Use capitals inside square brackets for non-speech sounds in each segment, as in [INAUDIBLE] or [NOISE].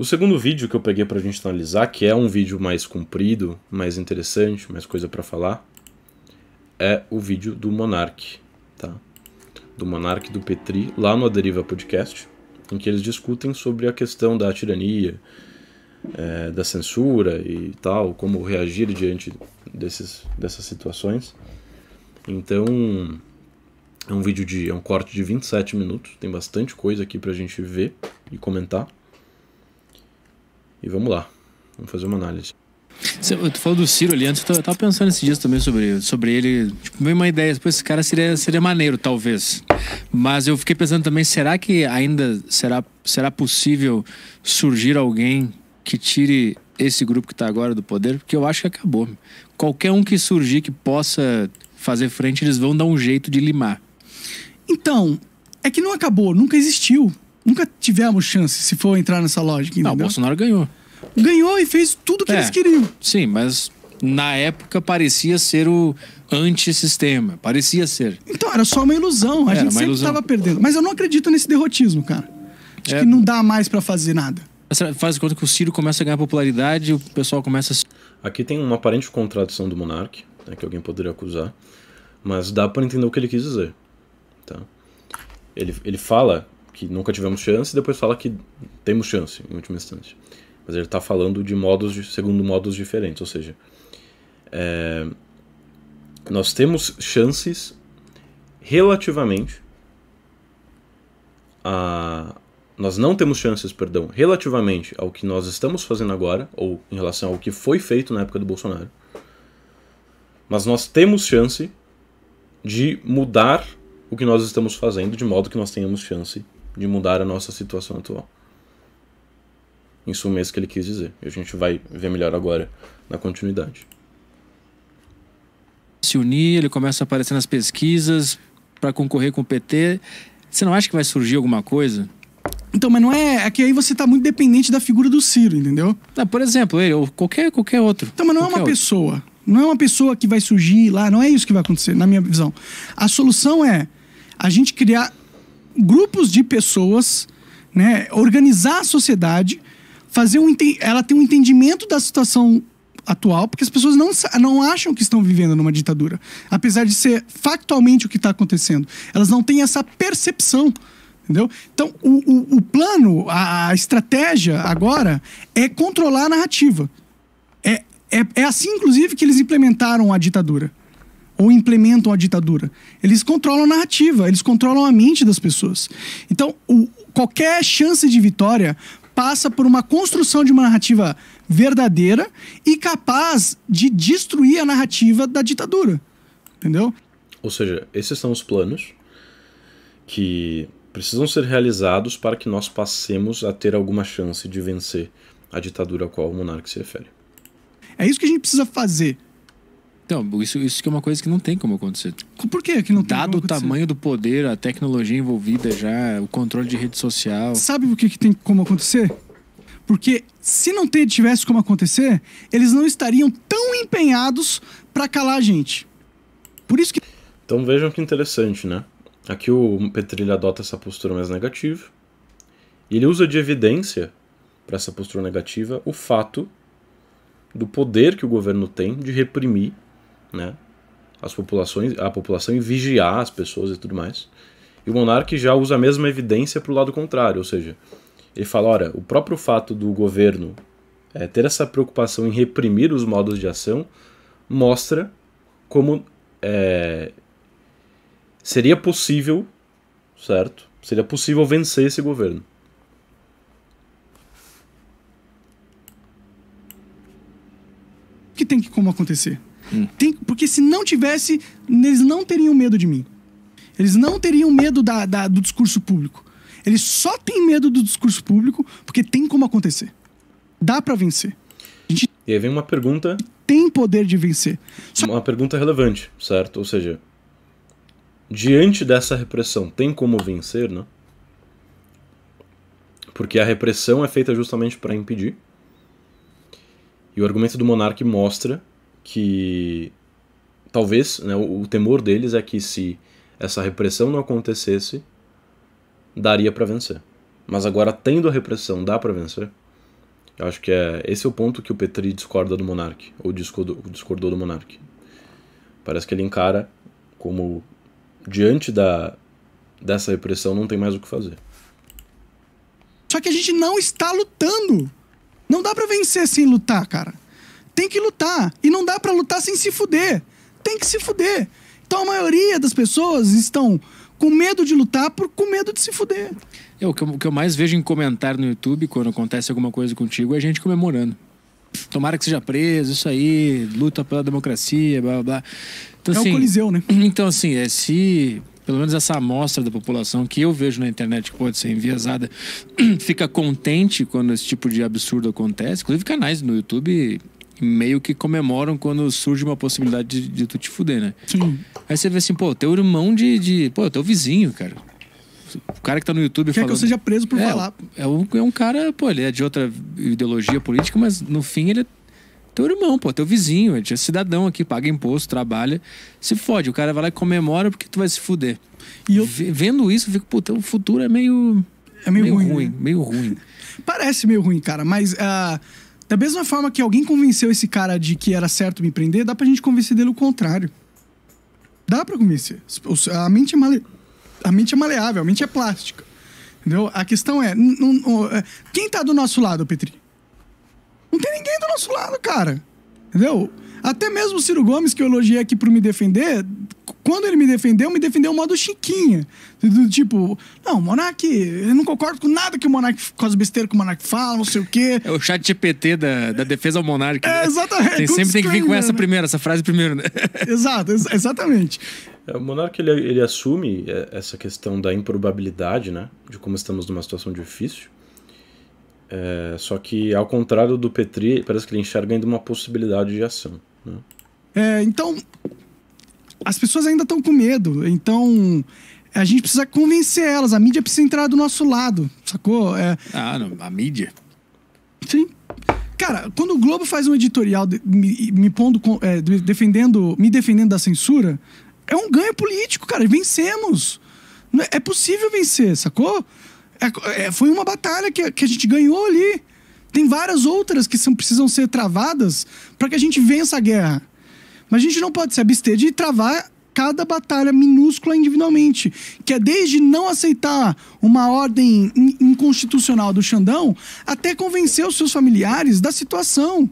O segundo vídeo que eu peguei para a gente analisar, que é um vídeo mais comprido, mais interessante, mais coisa para falar, é o vídeo do Monark, tá? Do Monark do Petri, lá no Aderiva Podcast, em que eles discutem sobre a questão da tirania, é, da censura e tal, como reagir diante desses, dessas situações. Então, é um vídeo de. é um corte de 27 minutos, tem bastante coisa aqui pra gente ver e comentar e vamos lá, vamos fazer uma análise. Você, tu falou do Ciro ali antes, eu tava pensando esses dias também sobre, sobre ele. Tipo, meio uma ideia, depois esse cara seria, seria maneiro, talvez. Mas eu fiquei pensando também, será que ainda será, será possível surgir alguém que tire esse grupo que tá agora do poder? Porque eu acho que acabou. Qualquer um que surgir que possa fazer frente, eles vão dar um jeito de limar. Então, é que não acabou, nunca existiu. Nunca tivemos chance se for entrar nessa lógica, entendeu? Não, o Bolsonaro ganhou. Ganhou e fez tudo que é, eles queriam. Sim, mas na época parecia ser o antissistema. Parecia ser. Então, era só uma ilusão. A gente sempre estava perdendo. Mas eu não acredito nesse derrotismo, cara. Acho é. que não dá mais para fazer nada. Você faz conta que o Ciro começa a ganhar popularidade, o pessoal começa a... Aqui tem uma aparente contradição do monarca, né, que alguém poderia acusar, mas dá para entender o que ele quis dizer. Tá? Ele, ele fala que nunca tivemos chance, e depois fala que temos chance, em última instância. Mas ele está falando de modos, segundo modos diferentes, ou seja, é, nós temos chances relativamente a. Nós não temos chances, perdão, relativamente ao que nós estamos fazendo agora, ou em relação ao que foi feito na época do Bolsonaro. Mas nós temos chance de mudar o que nós estamos fazendo de modo que nós tenhamos chance de mudar a nossa situação atual. Isso mesmo que ele quis dizer. E a gente vai ver melhor agora na continuidade. Se unir, ele começa a aparecer nas pesquisas para concorrer com o PT. Você não acha que vai surgir alguma coisa? Então, mas não é. É que aí você está muito dependente da figura do Ciro, entendeu? Ah, por exemplo, ele, ou qualquer, qualquer outro. Então, mas não é uma outro. pessoa. Não é uma pessoa que vai surgir lá, não é isso que vai acontecer, na minha visão. A solução é a gente criar grupos de pessoas, né, organizar a sociedade, fazer um ela ter um entendimento da situação atual, porque as pessoas não, não acham que estão vivendo numa ditadura, apesar de ser factualmente o que está acontecendo. Elas não têm essa percepção. Entendeu? Então, o, o, o plano, a, a, estratégia agora é controlar a narrativa. É, é, é assim, inclusive, que eles implementaram a ditadura ou implementam a ditadura. Eles controlam a narrativa, eles controlam a mente das pessoas. Então, o, qualquer chance de vitória passa por uma construção de uma narrativa verdadeira e capaz de destruir a narrativa da ditadura. Entendeu? Ou seja, esses são os planos que precisam ser realizados para que nós passemos a ter alguma chance de vencer a ditadura a qual o monarca se refere. É isso que a gente precisa fazer então, isso, isso que é uma coisa que não tem como acontecer. Por que que não tem Dado o tamanho do poder, a tecnologia envolvida já, o controle de rede social. Sabe o que, que tem como acontecer? Porque se não ter, tivesse como acontecer, eles não estariam tão empenhados para calar a gente. Por isso que. Então vejam que interessante, né? Aqui o Petrilha adota essa postura mais negativa. E ele usa de evidência para essa postura negativa o fato do poder que o governo tem de reprimir né? As populações, a população e vigiar as pessoas e tudo mais. E o monarca já usa a mesma evidência para o lado contrário, ou seja, ele fala, olha, o próprio fato do governo é, ter essa preocupação em reprimir os modos de ação mostra como é, seria possível, certo? Seria possível vencer esse governo. O que tem que como acontecer? Hum. Tem, porque se não tivesse, eles não teriam medo de mim. Eles não teriam medo da, da, do discurso público. Eles só têm medo do discurso público porque tem como acontecer. Dá para vencer. Gente... E aí vem uma pergunta. Tem poder de vencer. Só... Uma pergunta relevante, certo? Ou seja, diante dessa repressão, tem como vencer, né? Porque a repressão é feita justamente para impedir. E o argumento do monarca mostra que talvez né, o, o, temor deles é que se essa repressão não acontecesse, daria para vencer. Mas agora tendo a repressão, dá para vencer? Eu acho que é esse é o ponto que o Petri discorda do Monark, ou discordou, discordou do Monark. Parece que ele encara como diante da dessa repressão não tem mais o que fazer. Só que a gente não está lutando. Não dá para vencer sem lutar, cara. Tem que lutar. E não dá para lutar sem se fuder. Tem que se fuder. Então a maioria das pessoas estão com medo de lutar por com medo de se fuder. É, o, que eu, o que eu mais vejo em comentário no YouTube quando acontece alguma coisa contigo é a gente comemorando. Tomara que seja preso, isso aí, luta pela democracia, blá blá blá. Então, é assim, o coliseu, né? [CLEARS THROAT] Então, assim, é, se pelo menos essa amostra da população que eu vejo na internet que pode ser enviesada [CLEARS THROAT] fica contente quando esse tipo de absurdo acontece, inclusive canais no YouTube meio que comemoram quando surge uma possibilidade de, de tu te fuder, né? Sim. Aí você vê assim, pô, teu irmão de. de pô, teu vizinho, cara. O cara que tá no YouTube Quer falando... que eu seja preso por é, falar. É um, é um cara, pô, ele é de outra ideologia política, mas no fim ele é teu irmão, pô, teu vizinho, é cidadão aqui, paga imposto, trabalha, se fode. O cara vai lá e comemora porque tu vai se fuder. E eu... Vendo isso, eu fico, pô, o futuro é meio. É meio, meio ruim. ruim né? Meio ruim. [LAUGHS] Parece meio ruim, cara, mas. Uh da mesma forma que alguém convenceu esse cara de que era certo me prender, dá pra gente convencer dele o contrário. Dá pra convencer. A mente é, male... a mente é maleável, a mente é plástica. Entendeu? A questão é: é quem tá do nosso lado, Petri? Não tem ninguém do nosso lado, cara. Entendeu? Até mesmo o Ciro Gomes, que eu elogiei aqui por me defender, quando ele me defendeu, me defendeu um modo chiquinha. Do tipo, não, o Monark, eu não concordo com nada que o Monark as besteiras que o Monark fala, não sei o quê. É o chat GPT da, da defesa ao Monark. É, né? exatamente. Tem, sempre tem que vir com essa né? essa frase primeiro, né? [LAUGHS] Exato, ex exatamente. É, o Monark ele, ele assume é, essa questão da improbabilidade, né? De como estamos numa situação difícil. É, só que, ao contrário do Petri, parece que ele enxerga ainda uma possibilidade de ação. É, então, as pessoas ainda estão com medo. Então, a gente precisa convencer elas. A mídia precisa entrar do nosso lado, sacou? É... Ah, não, a mídia. Sim. Cara, quando o Globo faz um editorial de, me, me, pondo, é, defendendo, me defendendo da censura, é um ganho político, cara. Vencemos. É, é possível vencer, sacou? É, é, foi uma batalha que, que a gente ganhou ali. Tem várias outras que são, precisam ser travadas para que a gente vença a guerra. Mas a gente não pode se abster de travar cada batalha minúscula individualmente, que é desde não aceitar uma ordem inconstitucional do Xandão até convencer os seus familiares da situação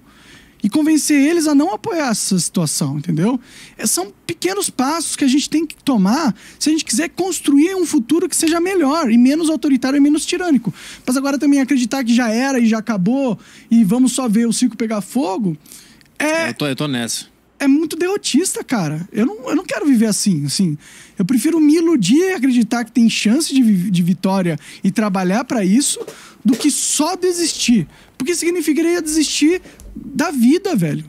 e convencer eles a não apoiar essa situação, entendeu? É, são pequenos passos que a gente tem que tomar se a gente quiser construir um futuro que seja melhor e menos autoritário e menos tirânico. Mas agora também acreditar que já era e já acabou e vamos só ver o circo pegar fogo. É... Eu, tô, eu tô nessa é muito derrotista, cara. Eu não, eu não quero viver assim, assim. Eu prefiro me iludir e acreditar que tem chance de, de vitória e trabalhar para isso do que só desistir. Porque significaria desistir da vida, velho.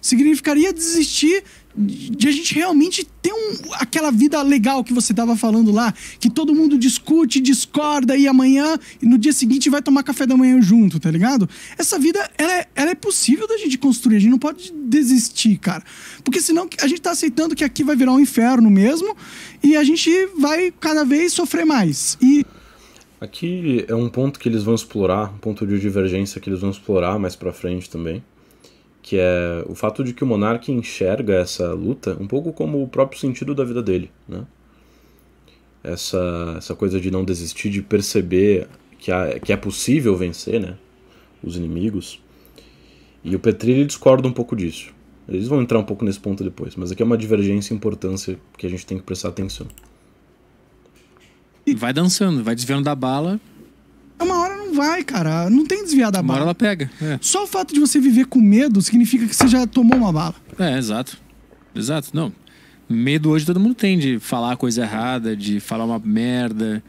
Significaria desistir de a gente realmente ter um, aquela vida legal que você tava falando lá, que todo mundo discute, discorda e amanhã, e no dia seguinte vai tomar café da manhã junto, tá ligado? Essa vida, ela é, ela é possível da gente construir, a gente não pode desistir, cara. Porque senão a gente tá aceitando que aqui vai virar um inferno mesmo e a gente vai cada vez sofrer mais. E Aqui é um ponto que eles vão explorar, um ponto de divergência que eles vão explorar mais para frente também, que é o fato de que o monarca enxerga essa luta um pouco como o próprio sentido da vida dele, né? Essa, essa coisa de não desistir, de perceber que, há, que é possível vencer, né? Os inimigos. E o Petrilli discorda um pouco disso. Eles vão entrar um pouco nesse ponto depois, mas aqui é uma divergência e importância que a gente tem que prestar atenção. Vai dançando, vai desviando da bala. Uma hora não vai, cara. Não tem desviar da uma bala. Uma hora ela pega. É. Só o fato de você viver com medo significa que você já tomou uma bala. É, exato. Exato, não. Medo hoje todo mundo tem de falar coisa errada, de falar uma merda,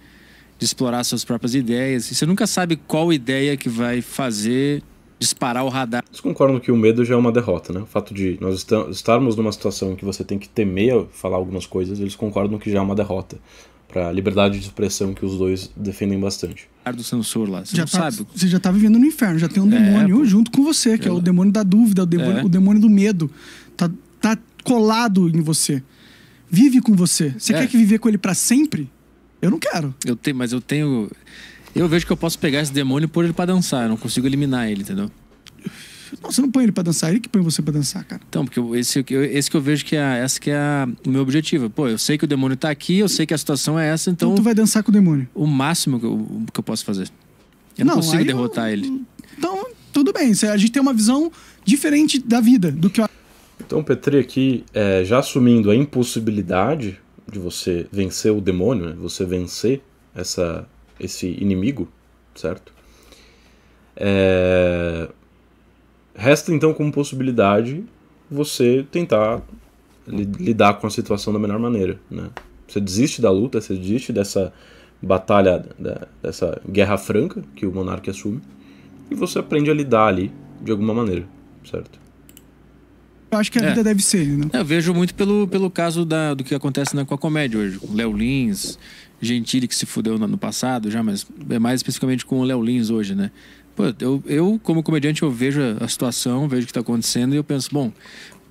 de explorar suas próprias ideias. E você nunca sabe qual ideia que vai fazer disparar o radar. Vocês concordam que o medo já é uma derrota, né? O fato de nós estarmos numa situação em que você tem que temer falar algumas coisas, eles concordam que já é uma derrota para liberdade de expressão que os dois defendem bastante. Do sensor lá, você já tá, sabe. Você já tá vivendo no inferno, já tem um é, demônio é, junto com você, que é, é o demônio da dúvida, o demônio, é. o demônio do medo. Tá, tá colado em você. Vive com você. Você é. quer que viver com ele para sempre? Eu não quero. Eu tenho, mas eu tenho. Eu vejo que eu posso pegar esse demônio e pôr ele para dançar. Eu não consigo eliminar ele, entendeu? Não, você não põe ele para dançar, ele que põe você para dançar, cara. Então, porque esse, esse que eu vejo que é, essa que é o meu objetivo. Pô, eu sei que o demônio tá aqui, eu sei que a situação é essa, então. Então tu vai dançar com o demônio. O máximo que eu, que eu posso fazer. Eu não, não consigo derrotar eu... ele. Então, tudo bem. A gente tem uma visão diferente da vida do que eu... Então, Petri aqui, é, já assumindo a impossibilidade de você vencer o demônio, né? você vencer essa, esse inimigo, certo? É, Resta então como possibilidade você tentar li lidar com a situação da melhor maneira, né? Você desiste da luta, você desiste dessa batalha, da, dessa guerra franca que o monarca assume e você aprende a lidar ali de alguma maneira, certo? Eu acho que a é. vida deve ser, né? É, eu vejo muito pelo, pelo caso da, do que acontece né, com a comédia hoje, com Léo Lins, Gentili que se fudeu no, no passado já, mas é mais especificamente com o Léo Lins hoje, né? Pô, eu, eu, como comediante, eu vejo a situação, vejo o que está acontecendo e eu penso, bom,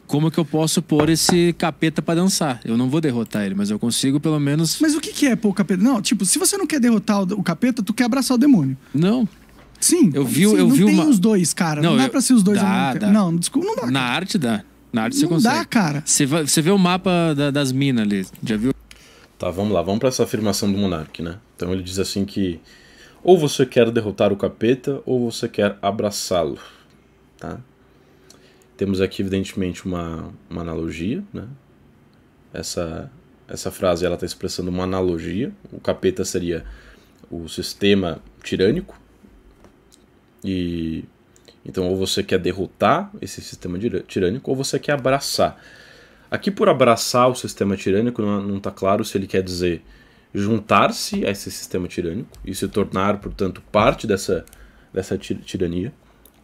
como que eu posso pôr esse capeta para dançar? Eu não vou derrotar ele, mas eu consigo pelo menos. Mas o que, que é pôr o capeta? Não, tipo, se você não quer derrotar o, o capeta, tu quer abraçar o demônio. Não. Sim. Eu vi, sim, eu não vi tem os dois, cara. Não, não dá para ser os dois. Dá, dá. Não, desculpa, não dá. Cara. Na arte dá. Na arte não você consegue. Não dá, cara. Você, você vê o mapa da, das minas ali. Já viu? Tá, vamos lá. Vamos para essa afirmação do Monark, né? Então ele diz assim que ou você quer derrotar o capeta, ou você quer abraçá-lo. Tá? Temos aqui, evidentemente, uma, uma analogia. Né? Essa, essa frase ela está expressando uma analogia. O capeta seria o sistema tirânico. E então, ou você quer derrotar esse sistema tirânico, ou você quer abraçar. Aqui, por abraçar o sistema tirânico, não está claro se ele quer dizer juntar-se a esse sistema tirânico e se tornar, portanto, parte dessa, dessa tir tirania,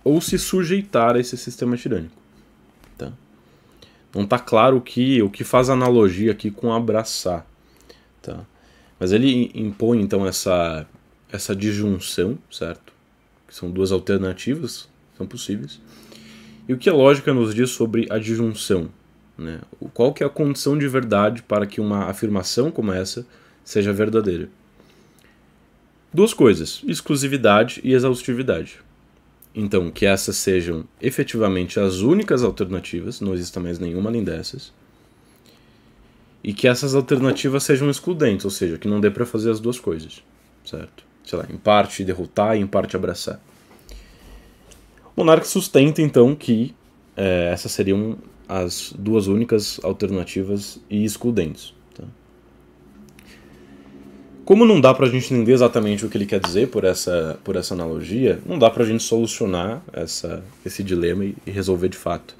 ou se sujeitar a esse sistema tirânico. Tá? Não está claro o que, o que faz analogia aqui com abraçar. Tá? Mas ele impõe, então, essa, essa disjunção, certo? Que são duas alternativas, são possíveis. E o que a lógica nos diz sobre a disjunção? Né? Qual que é a condição de verdade para que uma afirmação como essa seja verdadeira. Duas coisas: exclusividade e exaustividade. Então, que essas sejam efetivamente as únicas alternativas, não exista mais nenhuma além dessas. E que essas alternativas sejam excludentes, ou seja, que não dê para fazer as duas coisas, certo? Sei lá, em parte derrotar e em parte abraçar. O monarca sustenta então que é, essas seriam as duas únicas alternativas e excludentes. Como não dá para a gente entender exatamente o que ele quer dizer por essa, por essa analogia, não dá para a gente solucionar essa, esse dilema e, resolver de fato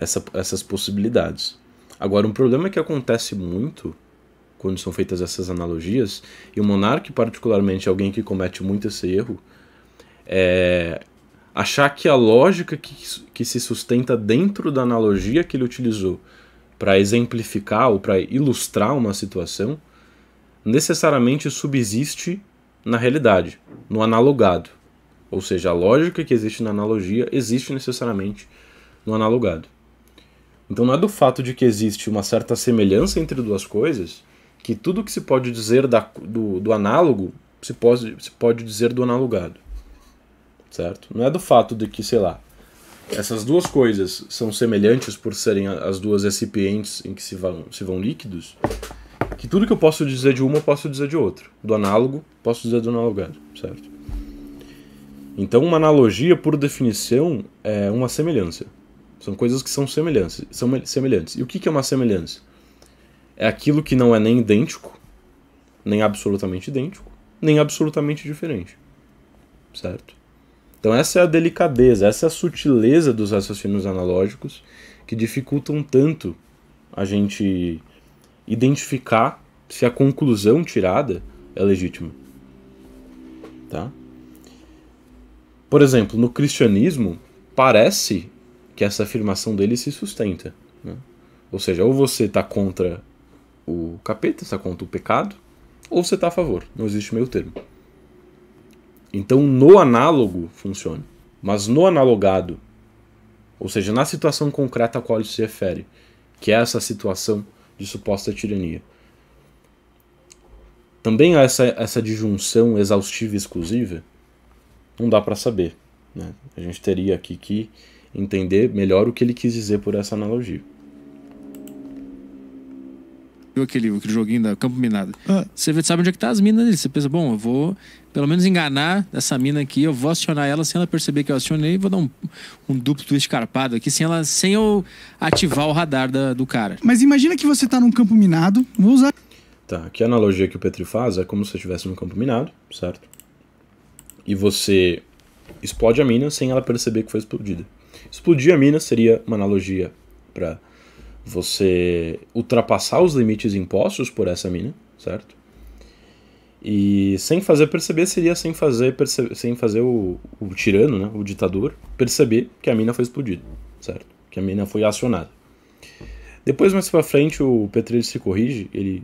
essa, essas possibilidades. Agora, um problema que acontece muito quando são feitas essas analogias, e o monarca, particularmente, é alguém que comete muito esse erro, é achar que a lógica que, que se sustenta dentro da analogia que ele utilizou para exemplificar ou para ilustrar uma situação necessariamente subsiste na realidade, no analogado. Ou seja, a lógica que existe na analogia existe necessariamente no analogado. Então não é do fato de que existe uma certa semelhança entre duas coisas que tudo que se pode dizer da, do, do análogo se pode, se pode dizer do analogado. Certo? Não é do fato de que, sei lá, essas duas coisas são semelhantes por serem as duas recipientes em que se vão, se vão líquidos que tudo que eu posso dizer de uma, eu posso dizer de outra. Do análogo, posso dizer do analogado, certo? Então, uma analogia, por definição, é uma semelhança. São coisas que são semelhantes. São semelhantes. E o que é uma semelhança? É aquilo que não é nem idêntico, nem absolutamente idêntico, nem absolutamente diferente. Certo? Então, essa é a delicadeza, essa é a sutileza dos raciocínios analógicos que dificultam tanto a gente identificar se a conclusão tirada é legítima. Tá? Por exemplo, no cristianismo, parece que essa afirmação dele se sustenta. Né? Ou seja, ou você está contra o capeta, está contra o pecado, ou você está a favor. Não existe meio termo. Então, no análogo funciona. Mas no analogado, ou seja, na situação concreta a qual ele se refere, que é essa situação de suposta tirania. Também há essa, essa disjunção exaustiva e exclusiva? Não dá para saber. Né? A gente teria aqui que entender melhor o que ele quis dizer por essa analogia viu aquele, aquele joguinho da Campo Minado. Ah. Você sabe onde é que tá as minas dele. Você pensa, bom, eu vou pelo menos enganar essa mina aqui, eu vou acionar ela sem ela perceber que eu acionei, vou dar um, um duplo twist aqui sem ela sem eu ativar o radar da, do cara. Mas imagina que você tá num campo minado, vou usar. Tá, que a analogia que o Petri faz é como se você estivesse num campo minado, certo? E você explode a mina sem ela perceber que foi explodida. Explodir a mina seria uma analogia para você ultrapassar os limites impostos por essa mina, certo? E sem fazer perceber seria sem fazer, perce sem fazer o, o tirano, né, o ditador, perceber que a mina foi explodida, certo? Que a mina foi acionada. Depois, mais pra frente, o Petrelli se corrige, ele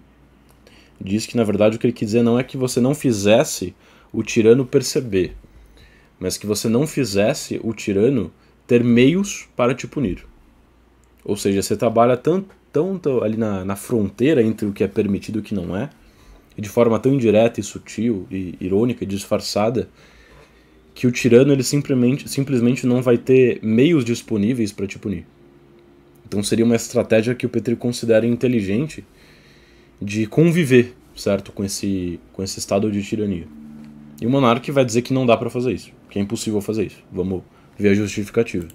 diz que na verdade o que ele quis dizer não é que você não fizesse o tirano perceber, mas que você não fizesse o tirano ter meios para te punir. Ou seja, você trabalha tanto, tanto ali na, na fronteira entre o que é permitido e o que não é, e de forma tão indireta e sutil, e irônica e disfarçada, que o tirano ele simplesmente, simplesmente não vai ter meios disponíveis para te punir. Então seria uma estratégia que o Petri considera inteligente de conviver, certo, com esse, com esse estado de tirania. E o monarca vai dizer que não dá para fazer isso, que é impossível fazer isso. Vamos ver a justificativa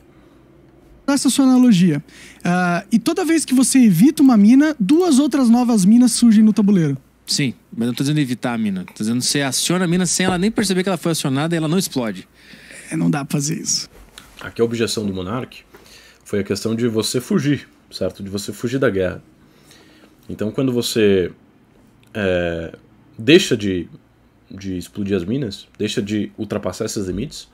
essa sua analogia. Uh, e toda vez que você evita uma mina, duas outras novas minas surgem no tabuleiro. Sim, mas não estou dizendo evitar a mina. Estou dizendo você aciona a mina sem ela nem perceber que ela foi acionada e ela não explode. É, não dá para fazer isso. Aqui é a objeção do Monark foi a questão de você fugir, certo? De você fugir da guerra. Então quando você é, deixa de, de explodir as minas, deixa de ultrapassar esses limites,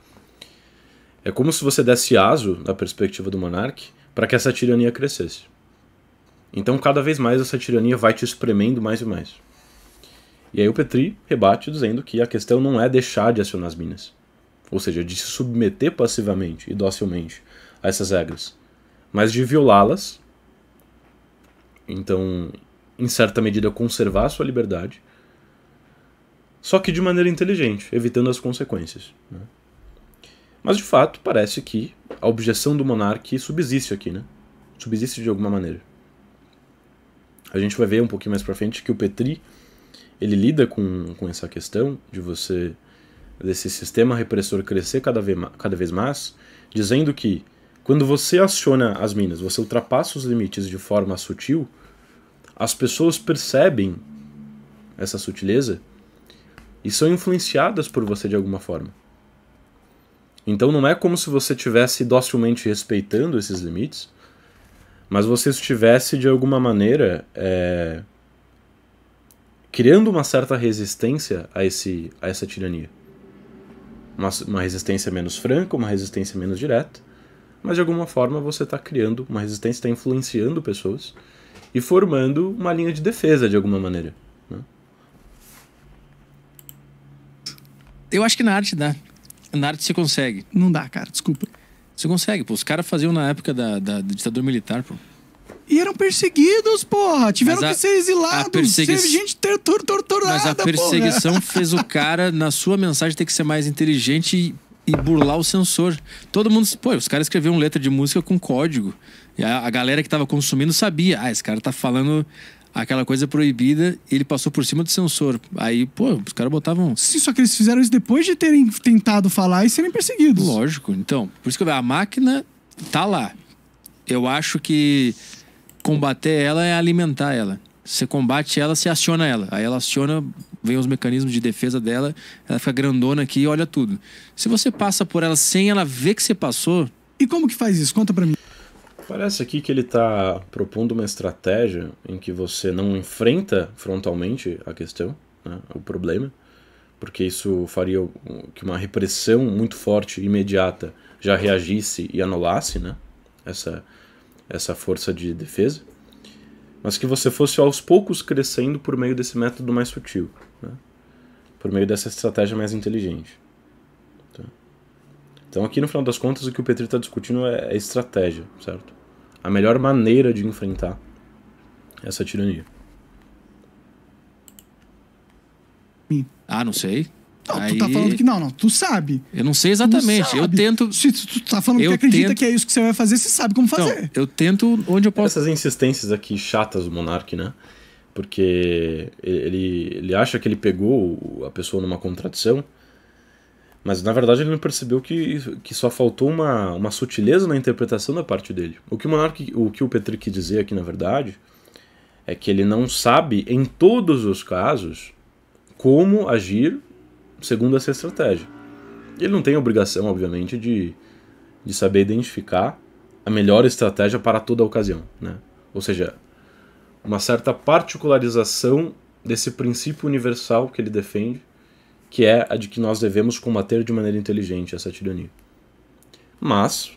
é como se você desse aso, da perspectiva do monarca, para que essa tirania crescesse. Então, cada vez mais, essa tirania vai te espremendo mais e mais. E aí, o Petri rebate dizendo que a questão não é deixar de acionar as minas, ou seja, de se submeter passivamente e docilmente a essas regras, mas de violá-las. Então, em certa medida, conservar a sua liberdade, só que de maneira inteligente, evitando as consequências. Né? Mas de fato, parece que a objeção do monarca subsiste aqui, né? Subsiste de alguma maneira. A gente vai ver um pouquinho mais para frente que o Petri ele lida com, com essa questão de você desse sistema repressor crescer cada vez, cada vez mais, dizendo que quando você aciona as minas, você ultrapassa os limites de forma sutil, as pessoas percebem essa sutileza e são influenciadas por você de alguma forma. Então não é como se você estivesse docilmente respeitando esses limites, mas você estivesse de alguma maneira é, criando uma certa resistência a, esse, a essa tirania. Uma, uma resistência menos franca, uma resistência menos direta, mas de alguma forma você está criando uma resistência, está influenciando pessoas e formando uma linha de defesa de alguma maneira. Né? Eu acho que na arte dá. Na arte se consegue. Não dá, cara, desculpa. Você consegue, pô. Os caras faziam na época da, da, do ditador militar, pô. E eram perseguidos, porra. Tiveram a, que ser exilados. Persegui... Teve gente ter, tor, torturada, Mas a perseguição porra. fez o cara, na sua mensagem, ter que ser mais inteligente e, e burlar o censor. Todo mundo... Pô, os caras escreveram letra de música com código. E a, a galera que tava consumindo sabia. Ah, esse cara tá falando aquela coisa proibida, ele passou por cima do sensor. Aí, pô, os caras botavam. Sim, só que eles fizeram isso depois de terem tentado falar e serem perseguidos. Lógico, então. Por isso que eu a máquina tá lá. Eu acho que combater ela é alimentar ela. Você combate ela, você aciona ela. Aí ela aciona, vem os mecanismos de defesa dela, ela fica grandona aqui e olha tudo. Se você passa por ela sem ela ver que você passou. E como que faz isso? Conta pra mim. Parece aqui que ele está propondo uma estratégia em que você não enfrenta frontalmente a questão, né, o problema, porque isso faria que uma repressão muito forte, imediata, já reagisse e anulasse né, essa, essa força de defesa, mas que você fosse aos poucos crescendo por meio desse método mais sutil, né, por meio dessa estratégia mais inteligente. Tá? Então, aqui no final das contas, o que o Petri está discutindo é, é estratégia, certo? a melhor maneira de enfrentar essa tirania. Hum. Ah, não sei. Não, Aí... tu tá falando que não, não. Tu sabe. Eu não sei exatamente. Eu tento. Se tu tá falando eu que acredita tento... que é isso que você vai fazer, você sabe como fazer. Então, eu tento onde eu posso. Essas insistências aqui chatas do Monark, né? Porque ele, ele acha que ele pegou a pessoa numa contradição mas na verdade ele não percebeu que, que só faltou uma, uma sutileza na interpretação da parte dele. O que o Monark, o que o Petri quis dizer aqui na verdade, é que ele não sabe em todos os casos como agir segundo essa estratégia. Ele não tem obrigação, obviamente, de, de saber identificar a melhor estratégia para toda ocasião, né? Ou seja, uma certa particularização desse princípio universal que ele defende que é a de que nós devemos combater de maneira inteligente essa tirania. Mas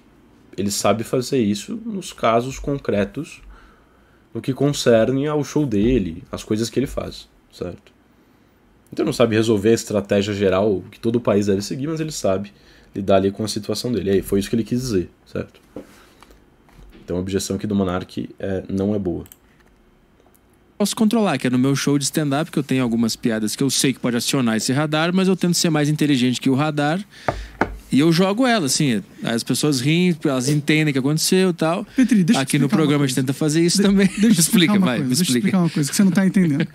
ele sabe fazer isso nos casos concretos no que concerne ao show dele, as coisas que ele faz, certo? Então não sabe resolver a estratégia geral que todo o país deve seguir, mas ele sabe lidar ali com a situação dele. E aí foi isso que ele quis dizer, certo? Então a objeção aqui do monarca é, não é boa posso controlar, que é no meu show de stand-up, que eu tenho algumas piadas que eu sei que pode acionar esse radar, mas eu tento ser mais inteligente que o radar. E eu jogo ela, assim. As pessoas riem, elas entendem o que aconteceu e tal. Petri, deixa Aqui no programa a gente tenta fazer isso de também. Deixa me [LAUGHS] explica, vai. me explica. deixa explica. explicar uma coisa que você não está entendendo.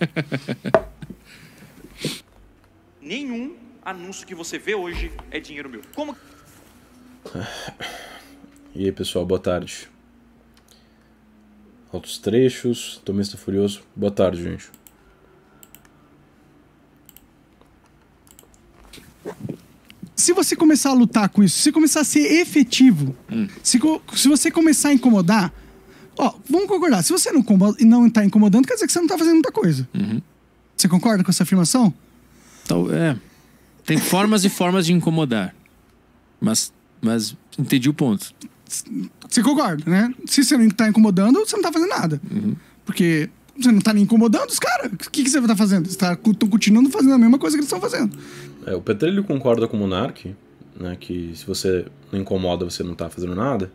[LAUGHS] Nenhum anúncio que você vê hoje é dinheiro meu. Como. E aí, pessoal, boa tarde. Altos trechos, Tomista Furioso. Boa tarde, gente. Se você começar a lutar com isso, se começar a ser efetivo, hum. se, se você começar a incomodar, ó, vamos concordar, se você não, não tá incomodando, quer dizer que você não tá fazendo muita coisa. Uhum. Você concorda com essa afirmação? Então, é. Tem formas e formas de incomodar. Mas, mas entendi o ponto. Você concorda, né? Se você não tá incomodando, você não tá fazendo nada. Uhum. Porque você não tá nem incomodando os caras. O que, que você tá fazendo? Você tá continuando fazendo a mesma coisa que eles estão fazendo. É, o Petrelho concorda com o Monark, né? Que se você não incomoda, você não tá fazendo nada.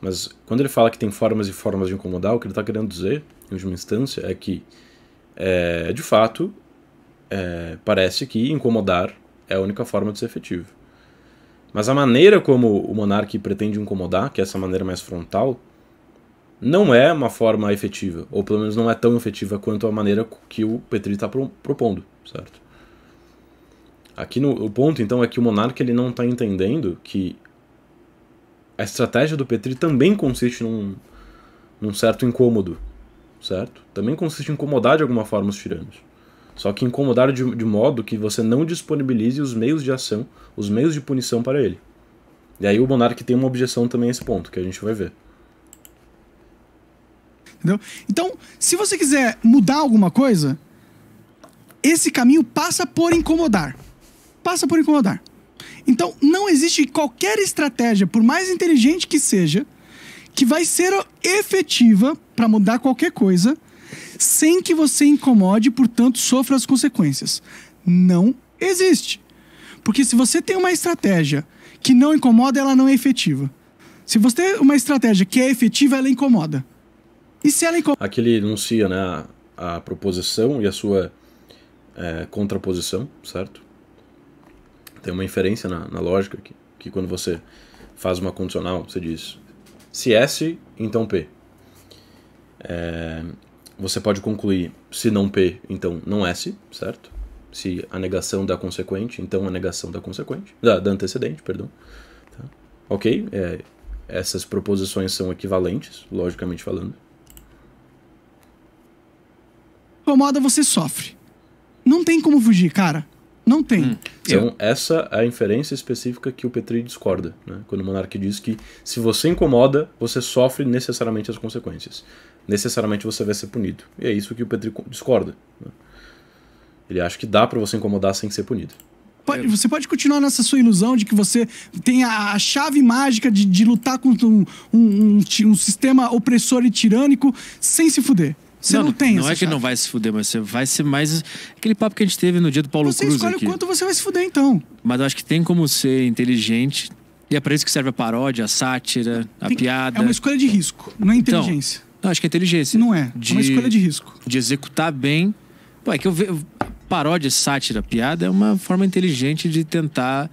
Mas quando ele fala que tem formas e formas de incomodar, o que ele tá querendo dizer, em última instância, é que, é, de fato, é, parece que incomodar é a única forma de ser efetivo. Mas a maneira como o monarca pretende incomodar, que é essa maneira mais frontal, não é uma forma efetiva, ou pelo menos não é tão efetiva quanto a maneira que o Petri está pro propondo, certo? Aqui no o ponto então é que o monarca ele não está entendendo que a estratégia do Petri também consiste num, num certo incômodo, certo? Também consiste em incomodar de alguma forma os tiranos. Só que incomodar de, de modo que você não disponibilize os meios de ação, os meios de punição para ele. E aí o monarca tem uma objeção também a esse ponto, que a gente vai ver. Entendeu? Então, se você quiser mudar alguma coisa, esse caminho passa por incomodar. Passa por incomodar. Então, não existe qualquer estratégia, por mais inteligente que seja, que vai ser efetiva para mudar qualquer coisa sem que você incomode e, portanto, sofra as consequências. Não existe. Porque se você tem uma estratégia que não incomoda, ela não é efetiva. Se você tem uma estratégia que é efetiva, ela incomoda. E se ela incomoda. Aquele enuncia né, a proposição e a sua é, contraposição, certo? Tem uma inferência na, na lógica que, que quando você faz uma condicional, você diz se S, então P. É, você pode concluir, se não P, então não S, certo? Se a negação da consequente, então a negação da consequente, da, da antecedente, perdão. Tá? Ok? É, essas proposições são equivalentes, logicamente falando. Incomoda, você sofre. Não tem como fugir, cara. Não tem. Hum. Então, essa é a inferência específica que o Petri discorda, né? quando o Monark diz que se você incomoda, você sofre necessariamente as consequências necessariamente você vai ser punido. E é isso que o Petri discorda. Né? Ele acha que dá para você incomodar sem ser punido. você pode continuar nessa sua ilusão de que você tem a, chave mágica de, de lutar contra um, um, um, um, sistema opressor e tirânico sem se fuder. Você não, não tem Não é chave. que não vai se fuder, mas você vai ser mais. Aquele papo que a gente teve no dia do Paulo você Cruz. Você escolhe aqui. o quanto você vai se fuder, então. Mas eu acho que tem como ser inteligente. E é pra isso que serve a paródia, a sátira, a tem, piada. É uma escolha de risco, não é então, inteligência. Então, eu acho que é inteligência. Não é. De, é uma escolha de risco. De executar bem. Pô, é que eu vejo. Paródia, sátira, piada é uma forma inteligente de tentar.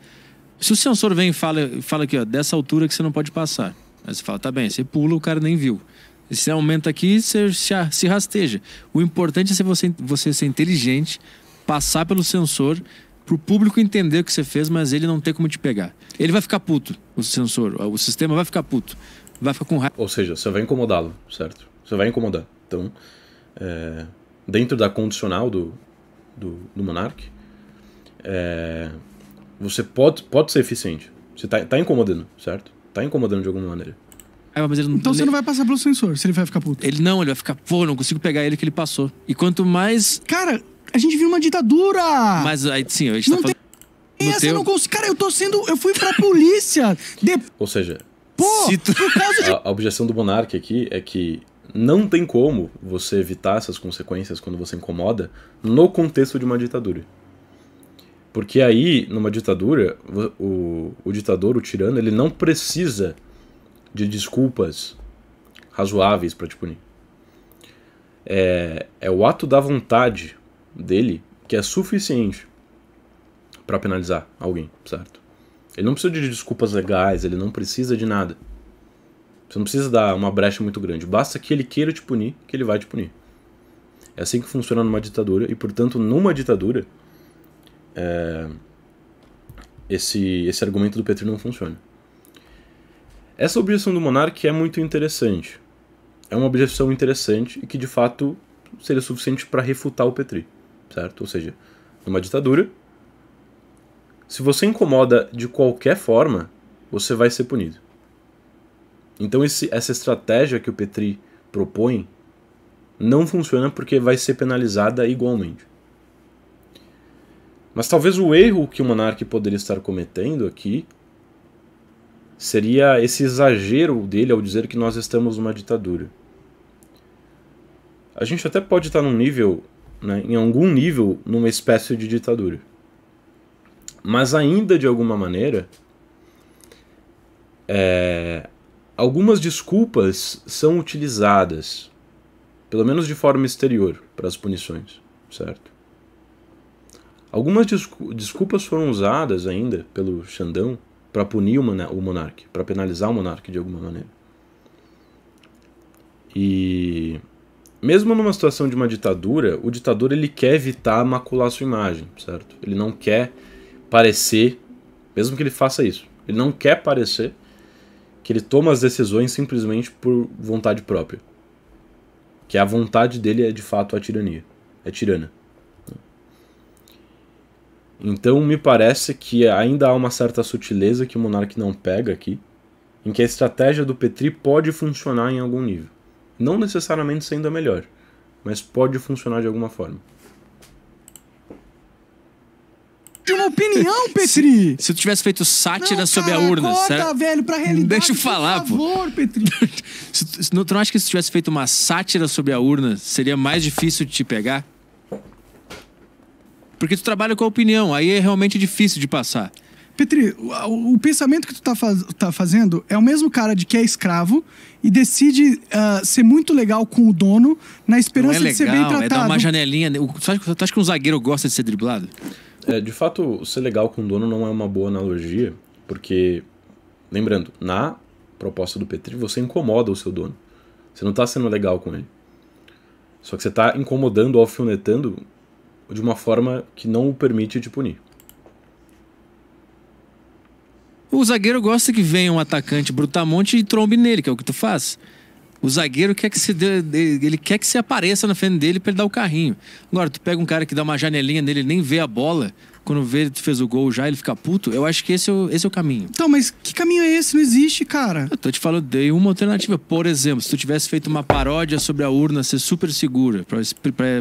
Se o sensor vem e fala, fala aqui, ó, dessa altura que você não pode passar. Aí você fala, tá bem, você pula, o cara nem viu. E aumenta aqui, você se rasteja. O importante é você, você ser inteligente, passar pelo sensor, para o público entender o que você fez, mas ele não ter como te pegar. Ele vai ficar puto, o sensor, o sistema vai ficar puto vai ficar com raiva. Ou seja, você vai incomodá-lo, certo? Você vai incomodar. Então, é, dentro da condicional do, do, do Monark, é, você pode, pode ser eficiente. Você tá, tá incomodando, certo? Tá incomodando de alguma maneira. É, não... Então você não vai passar pelo sensor, se ele vai ficar puto. Ele não, ele vai ficar, pô, não consigo pegar ele que ele passou. E quanto mais. Cara, a gente viu uma ditadura! Mas aí sim, a gente não tá tem... falando. Essa teu... não consigo. Cara, eu tô sendo. Eu fui pra polícia! De... [LAUGHS] Ou seja, Pô, Se tu... por causa de... a, a objeção do Monark aqui é que não tem como você evitar essas consequências quando você incomoda no contexto de uma ditadura. Porque aí, numa ditadura, o, o ditador, o tirano, ele não precisa de desculpas razoáveis para te punir. É, é o ato da vontade dele que é suficiente para penalizar alguém, certo? Ele não precisa de desculpas legais, ele não precisa de nada. Você não precisa dar uma brecha muito grande. Basta que ele queira te punir, que ele vai te punir. É assim que funciona numa ditadura, e portanto, numa ditadura, é... esse, esse argumento do Petri não funciona. Essa objeção do monarca é muito interessante. É uma objeção interessante e que de fato seria suficiente para refutar o Petri, certo? Ou seja, numa ditadura, se você incomoda de qualquer forma, você vai ser punido. Então esse, essa estratégia que o Petri propõe não funciona porque vai ser penalizada igualmente. Mas talvez o erro que o monarca poderia estar cometendo aqui seria esse exagero dele ao dizer que nós estamos numa ditadura. A gente até pode estar num nível, né, em algum nível, numa espécie de ditadura. Mas ainda de alguma maneira, é, algumas desculpas são utilizadas, pelo menos de forma exterior, para as punições, certo? Algumas desculpas foram usadas ainda pelo Xandão para punir o, o monarca, para penalizar o monarca de alguma maneira. E mesmo numa situação de uma ditadura, o ditador ele quer evitar macular sua imagem, certo? Ele não quer parecer, mesmo que ele faça isso. Ele não quer parecer que ele toma as decisões simplesmente por vontade própria. Que a vontade dele é de fato a tirania. É tirana. Então me parece que ainda há uma certa sutileza que o monarca não pega aqui, em que a estratégia do Petri pode funcionar em algum nível. Não necessariamente sendo a melhor, mas pode funcionar de alguma forma. de uma opinião, Petri! Se, se tu tivesse feito sátira não, sobre cara, a urna, acorda, velho, pra realidade. Deixa eu falar, por favor, pô. Petri. [LAUGHS] se, se, não, tu não acha que se tu tivesse feito uma sátira sobre a urna, seria mais difícil de te pegar? Porque tu trabalha com a opinião, aí é realmente difícil de passar. Petri, o, o pensamento que tu tá, faz, tá, fazendo é o mesmo cara de que é escravo e decide uh, ser muito legal com o dono na é esperança é legal, de ser bem tratado. É dar uma janelinha. Tu acha, tu acha que um zagueiro gosta de ser driblado? É, de fato, ser legal com o dono não é uma boa analogia, porque, lembrando, na proposta do Petri, você incomoda o seu dono. Você não está sendo legal com ele. Só que você está incomodando, alfinetando de uma forma que não o permite te punir. O zagueiro gosta que venha um atacante brutamonte e trombe nele, que é o que tu faz. O zagueiro quer que se dê, ele quer que se apareça na frente dele para ele dar o carrinho. Agora, tu pega um cara que dá uma janelinha nele, nem vê a bola, quando vê tu fez o gol já, ele fica puto, eu acho que esse é o, esse é o caminho. Então, mas que caminho é esse? Não existe, cara. Eu tô te falando, dei uma alternativa. Por exemplo, se tu tivesse feito uma paródia sobre a urna ser super segura,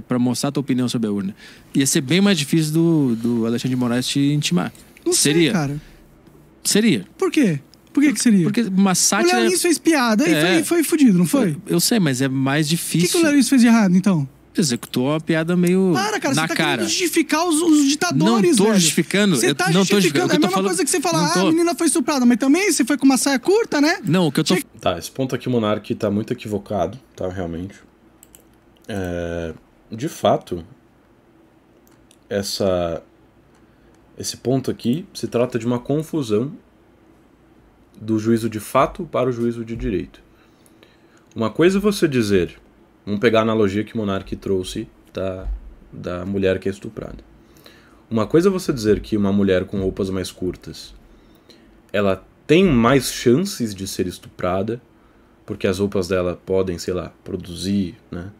pra, mostrar a tua opinião sobre a urna, ia ser bem mais difícil do, do Alexandre de Moraes te intimar. Não Seria. Sei, cara. Seria. Por quê? Por que, que seria? Porque uma sátira. O Léo fez piada é... e foi, foi fudido, não foi? Eu, eu, sei, mas é mais difícil. O que, que o Léo fez de errado, então? executou uma piada meio Para, cara, na você tá cara. justificar os, os, ditadores, Não tô velho. justificando. Você tá eu, não justificando. Tô justificando. É a mesma coisa que você falar, ah, a menina foi estuprada, mas também você foi com uma saia curta, né? Não, o que eu tô... Tá, esse ponto aqui o Monark tá muito equivocado, tá, realmente. É... De fato, essa... Esse ponto aqui se trata de uma confusão do juízo de fato para o juízo de direito. Uma coisa é você dizer, vamos pegar a analogia que Monarque trouxe da, da mulher que é estuprada. Uma coisa é você dizer que uma mulher com roupas mais curtas ela tem mais chances de ser estuprada, porque as roupas dela podem, sei lá, produzir né,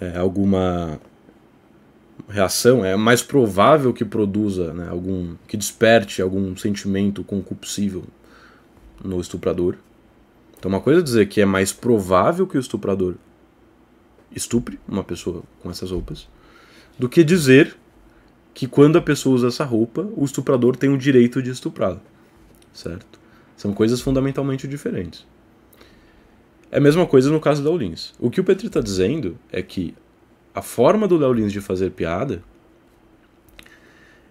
é, alguma reação, é mais provável que produza né, algum. que desperte algum sentimento concupiscível no estuprador. Então, uma coisa é dizer que é mais provável que o estuprador estupre uma pessoa com essas roupas, do que dizer que quando a pessoa usa essa roupa, o estuprador tem o direito de estuprá-la, certo? São coisas fundamentalmente diferentes. É a mesma coisa no caso da Olins. O que o Petri está dizendo é que a forma do Léo Lins de fazer piada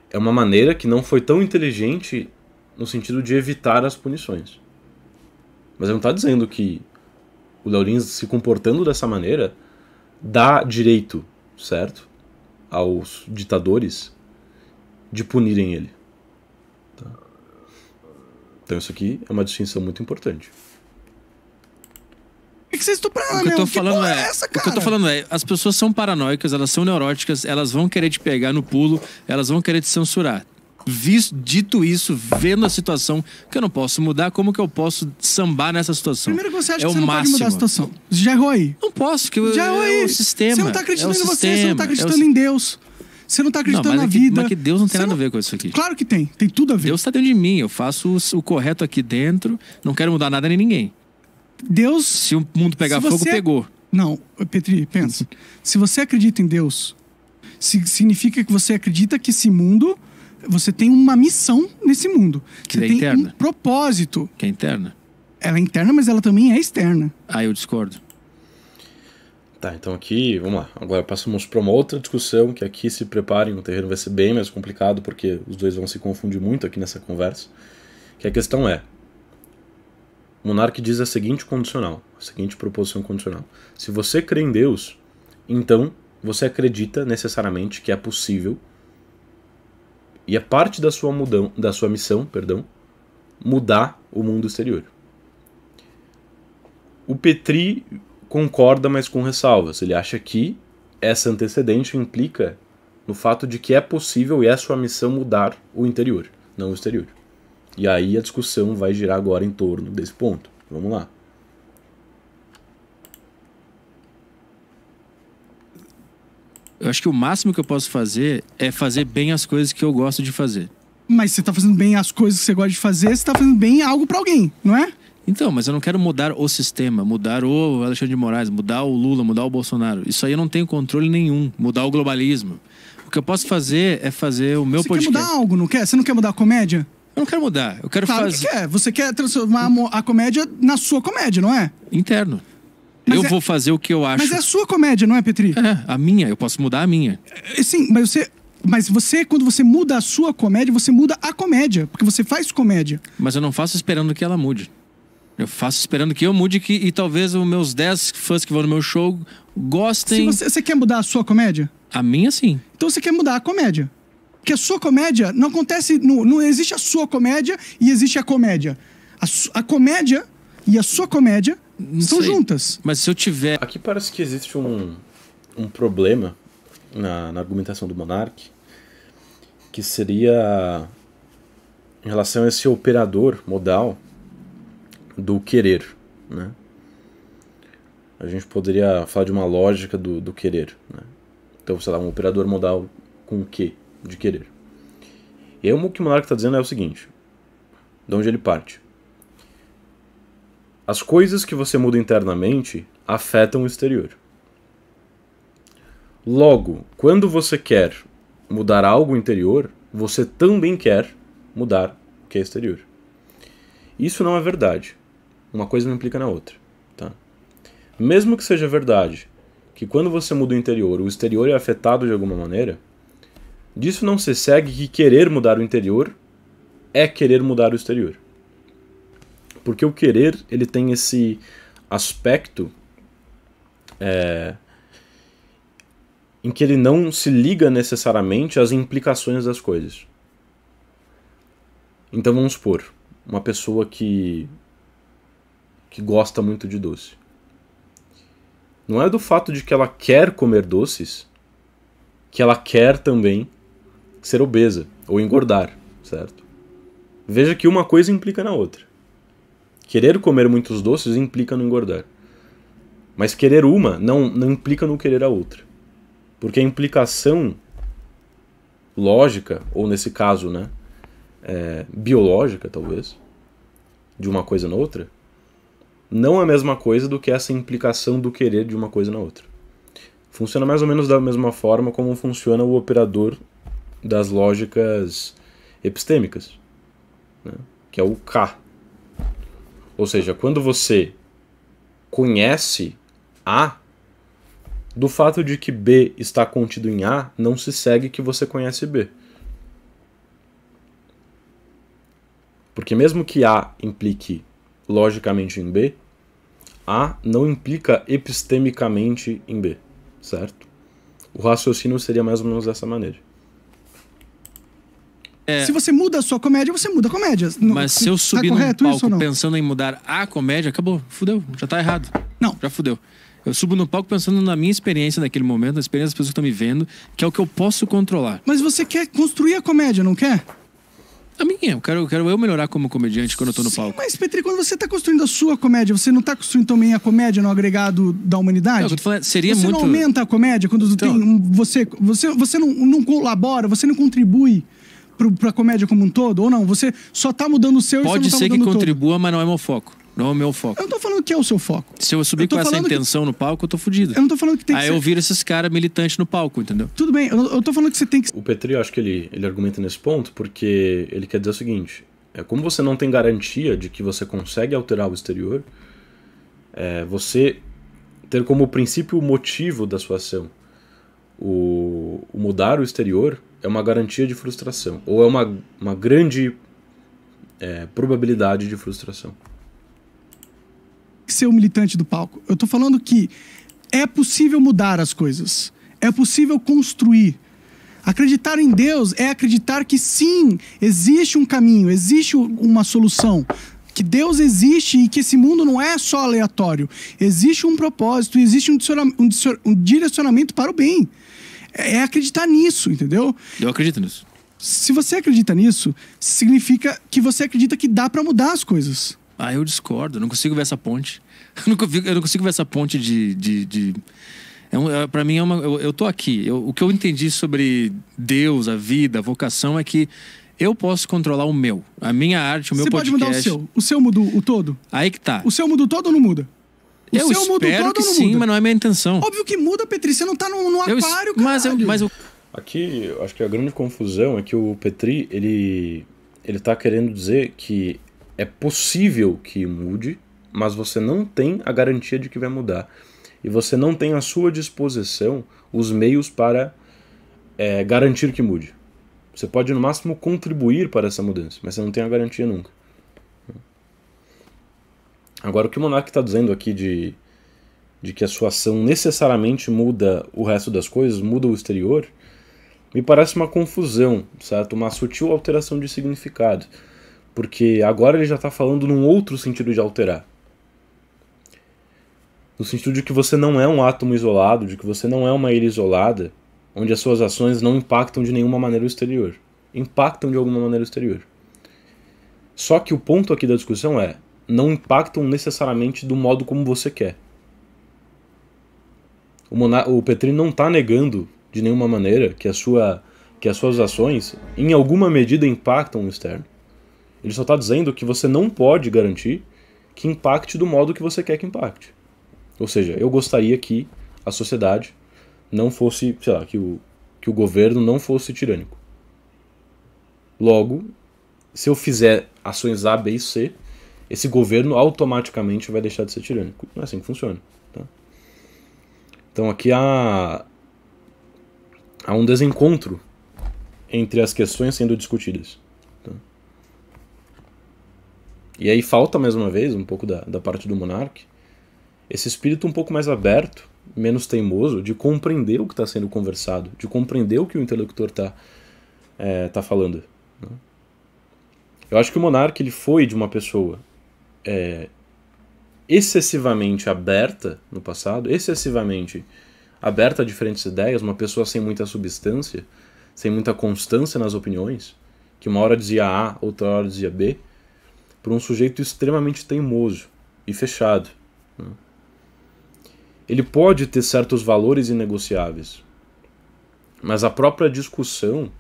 é uma maneira que não foi tão inteligente no sentido de evitar as punições. Mas ele não está dizendo que o Léo se comportando dessa maneira dá direito, certo? Aos ditadores de punirem ele. Tá? Então isso aqui é uma distinção muito importante. É que você o que eu tô que falando é, é essa, O que eu tô falando é, as pessoas são paranoicas, elas são neuróticas, elas vão querer te pegar no pulo, elas vão querer te censurar visto, dito isso, vendo a situação que eu não posso mudar, como que eu posso sambar nessa situação? Primeiro que você acha é que você não máximo. pode mudar a situação. Já errou aí. Não posso, que Já errou aí. é o sistema. Você não está é acreditando é em você, você não está acreditando é o... em Deus. Você não está acreditando não, na é que, vida. Mas é que Deus não tem você nada não... a ver com isso aqui. Claro que tem, tem tudo a ver. Deus está dentro de mim, eu faço o, o correto aqui dentro, não quero mudar nada nem ninguém. Deus. Se o mundo pegar fogo, pegou. Não, Petri, pensa. [LAUGHS] se você acredita em Deus, significa que você acredita que esse mundo você tem uma missão nesse mundo. Que você é tem interna. um propósito. Que é interna. Ela é interna, mas ela também é externa. Ah, eu discordo. Tá, então aqui, vamos lá. Agora passamos para uma outra discussão, que aqui é se preparem, o terreno vai ser bem mais complicado, porque os dois vão se confundir muito aqui nessa conversa. Que a questão é: o diz a seguinte condicional, a seguinte proposição condicional. Se você crê em Deus, então você acredita necessariamente que é possível e é parte da sua, mudão, da sua missão perdão, mudar o mundo exterior. O Petri concorda, mas com ressalvas. Ele acha que essa antecedente implica no fato de que é possível e é sua missão mudar o interior, não o exterior. E aí a discussão vai girar agora em torno desse ponto. Vamos lá. Eu acho que o máximo que eu posso fazer é fazer bem as coisas que eu gosto de fazer. Mas você tá fazendo bem as coisas que você gosta de fazer, você tá fazendo bem algo para alguém, não é? Então, mas eu não quero mudar o sistema, mudar o Alexandre de Moraes, mudar o Lula, mudar o Bolsonaro. Isso aí eu não tenho controle nenhum. Mudar o globalismo. O que eu posso fazer é fazer o meu você podcast. Você quer mudar algo, não quer? Você não quer mudar a comédia? Eu não quero mudar. Eu quero claro fazer. Que quer. Você quer transformar a comédia na sua comédia, não é? Interno. Mas eu é... vou fazer o que eu acho. Mas é a sua comédia, não é, Petri? É, a minha. Eu posso mudar a minha. É, sim, mas você, mas você, quando você muda a sua comédia, você muda a comédia, porque você faz comédia. Mas eu não faço esperando que ela mude. Eu faço esperando que eu mude que, e talvez os meus 10 fãs que vão no meu show gostem. Você, você, quer mudar a sua comédia? A minha, sim. Então você quer mudar a comédia. Porque a sua comédia não acontece. não existe a sua comédia e existe a comédia. a, a comédia e a sua comédia não São sei. juntas. Mas se eu tiver. Aqui parece que existe um, um problema na, na argumentação do Monark, que seria em relação a esse operador modal do querer. Né? A gente poderia falar de uma lógica do, do querer. Né? Então, sei lá, um operador modal com o que de querer. E aí, o que o Monark está dizendo é o seguinte: de onde ele parte? As coisas que você muda internamente afetam o exterior. Logo, quando você quer mudar algo interior, você também quer mudar o que é exterior. Isso não é verdade. Uma coisa não implica na outra. Tá? Mesmo que seja verdade que quando você muda o interior, o exterior é afetado de alguma maneira, disso não se segue que querer mudar o interior é querer mudar o exterior. Porque o querer, ele tem esse aspecto é, em que ele não se liga necessariamente às implicações das coisas. Então vamos supor, uma pessoa que que gosta muito de doce. Não é do fato de que ela quer comer doces que ela quer também ser obesa ou engordar, certo? Veja que uma coisa implica na outra. Querer comer muitos doces implica no engordar. Mas querer uma não, não implica no querer a outra. Porque a implicação lógica, ou nesse caso, né, é, biológica, talvez, de uma coisa na outra, não é a mesma coisa do que essa implicação do querer de uma coisa na outra. Funciona mais ou menos da mesma forma como funciona o operador das lógicas epistêmicas, né, que é o K, ou seja, quando você conhece A, do fato de que B está contido em A, não se segue que você conhece B. Porque mesmo que A implique logicamente em B, A não implica epistemicamente em B, certo? O raciocínio seria mais ou menos dessa maneira. É. Se você muda a sua comédia, você muda a comédia. Mas se eu tá subir tá num palco pensando em mudar a comédia, acabou, fudeu, já tá errado. Não. Já fudeu. Eu subo no palco pensando na minha experiência naquele momento, na experiência das pessoas que estão me vendo, que é o que eu posso controlar. Mas você quer construir a comédia, não quer? A minha, eu quero, eu quero eu melhorar como comediante quando eu tô no Sim, palco. Mas, Petri, quando você tá construindo a sua comédia, você não tá construindo também a comédia no agregado da humanidade? Não, eu tô falando, seria você muito... não aumenta a comédia quando então... tem um, você, você, você não, não colabora, você não contribui para pra comédia como um todo? Ou não? Você só tá mudando o seu Pode e tá ser que contribua, todo. mas não é meu foco. Não é o meu foco. Eu não tô falando que é o seu foco. Se eu subir eu com essa intenção que... no palco, eu tô fudido. Eu não tô falando que tem que Aí eu viro esses caras militantes no palco, entendeu? Tudo bem, eu, eu tô falando que você tem que. O Petri, eu acho que ele, ele argumenta nesse ponto, porque ele quer dizer o seguinte: é, como você não tem garantia de que você consegue alterar o exterior, é, você ter como princípio o motivo da sua ação. O, o mudar o exterior é uma garantia de frustração, ou é uma, uma grande é, probabilidade de frustração. Ser o militante do palco. Eu estou falando que é possível mudar as coisas, é possível construir. Acreditar em Deus é acreditar que sim, existe um caminho, existe uma solução que Deus existe e que esse mundo não é só aleatório. Existe um propósito, existe um direcionamento para o bem. É, é acreditar nisso, entendeu? Eu acredito nisso. Se você acredita nisso, significa que você acredita que dá para mudar as coisas. Ah, eu discordo. Eu não consigo ver essa ponte. [LAUGHS] Eu não consigo, eu não consigo ver essa ponte de. de, de... É um, é, para mim é uma. Eu, eu tô aqui. Eu, o que eu entendi sobre Deus, a vida, a vocação é que eu posso controlar o meu, a minha arte, o meu Você podcast. Você pode mudar o seu. O seu muda o todo? Aí que tá. O seu muda o todo ou não muda? É o eu seu muda todo que sim, muda? mas não é minha intenção. Óbvio que muda, Petri. Você não tá no, no aquário, cara. Mas eu, mas eu... Aqui, acho que a grande confusão é que o Petri, ele, ele tá querendo dizer que é possível que mude, mas você não tem a garantia de que vai mudar. E você não tem à sua disposição os meios para é, garantir que mude. Você pode, no máximo, contribuir para essa mudança, mas você não tem a garantia nunca. Agora, o que o Monark está dizendo aqui de, de que a sua ação necessariamente muda o resto das coisas, muda o exterior, me parece uma confusão, certo? Uma sutil alteração de significado. Porque agora ele já está falando num outro sentido de alterar. No sentido de que você não é um átomo isolado, de que você não é uma ilha isolada, onde as suas ações não impactam de nenhuma maneira o exterior. Impactam de alguma maneira o exterior. Só que o ponto aqui da discussão é: não impactam necessariamente do modo como você quer. O, Mona o Petri não está negando de nenhuma maneira que, a sua, que as suas ações, em alguma medida, impactam o externo. Ele só está dizendo que você não pode garantir que impacte do modo que você quer que impacte. Ou seja, eu gostaria que a sociedade não fosse, sei lá, que o, que o governo não fosse tirânico. Logo, se eu fizer ações A, B e C, esse governo automaticamente vai deixar de ser tirânico. Não é assim que funciona. Tá? Então aqui há, há um desencontro entre as questões sendo discutidas. Tá? E aí falta, mais uma vez, um pouco da, da parte do monarca, esse espírito um pouco mais aberto, menos teimoso, de compreender o que está sendo conversado, de compreender o que o interlocutor está é, eh, tá falando. Né? Eu acho que o monarca ele foi de uma pessoa é, excessivamente aberta no passado, excessivamente aberta a diferentes ideias, uma pessoa sem muita substância, sem muita constância nas opiniões, que uma hora dizia A, outra hora dizia B, por um sujeito extremamente teimoso e fechado. Né? Ele pode ter certos valores inegociáveis, mas a própria discussão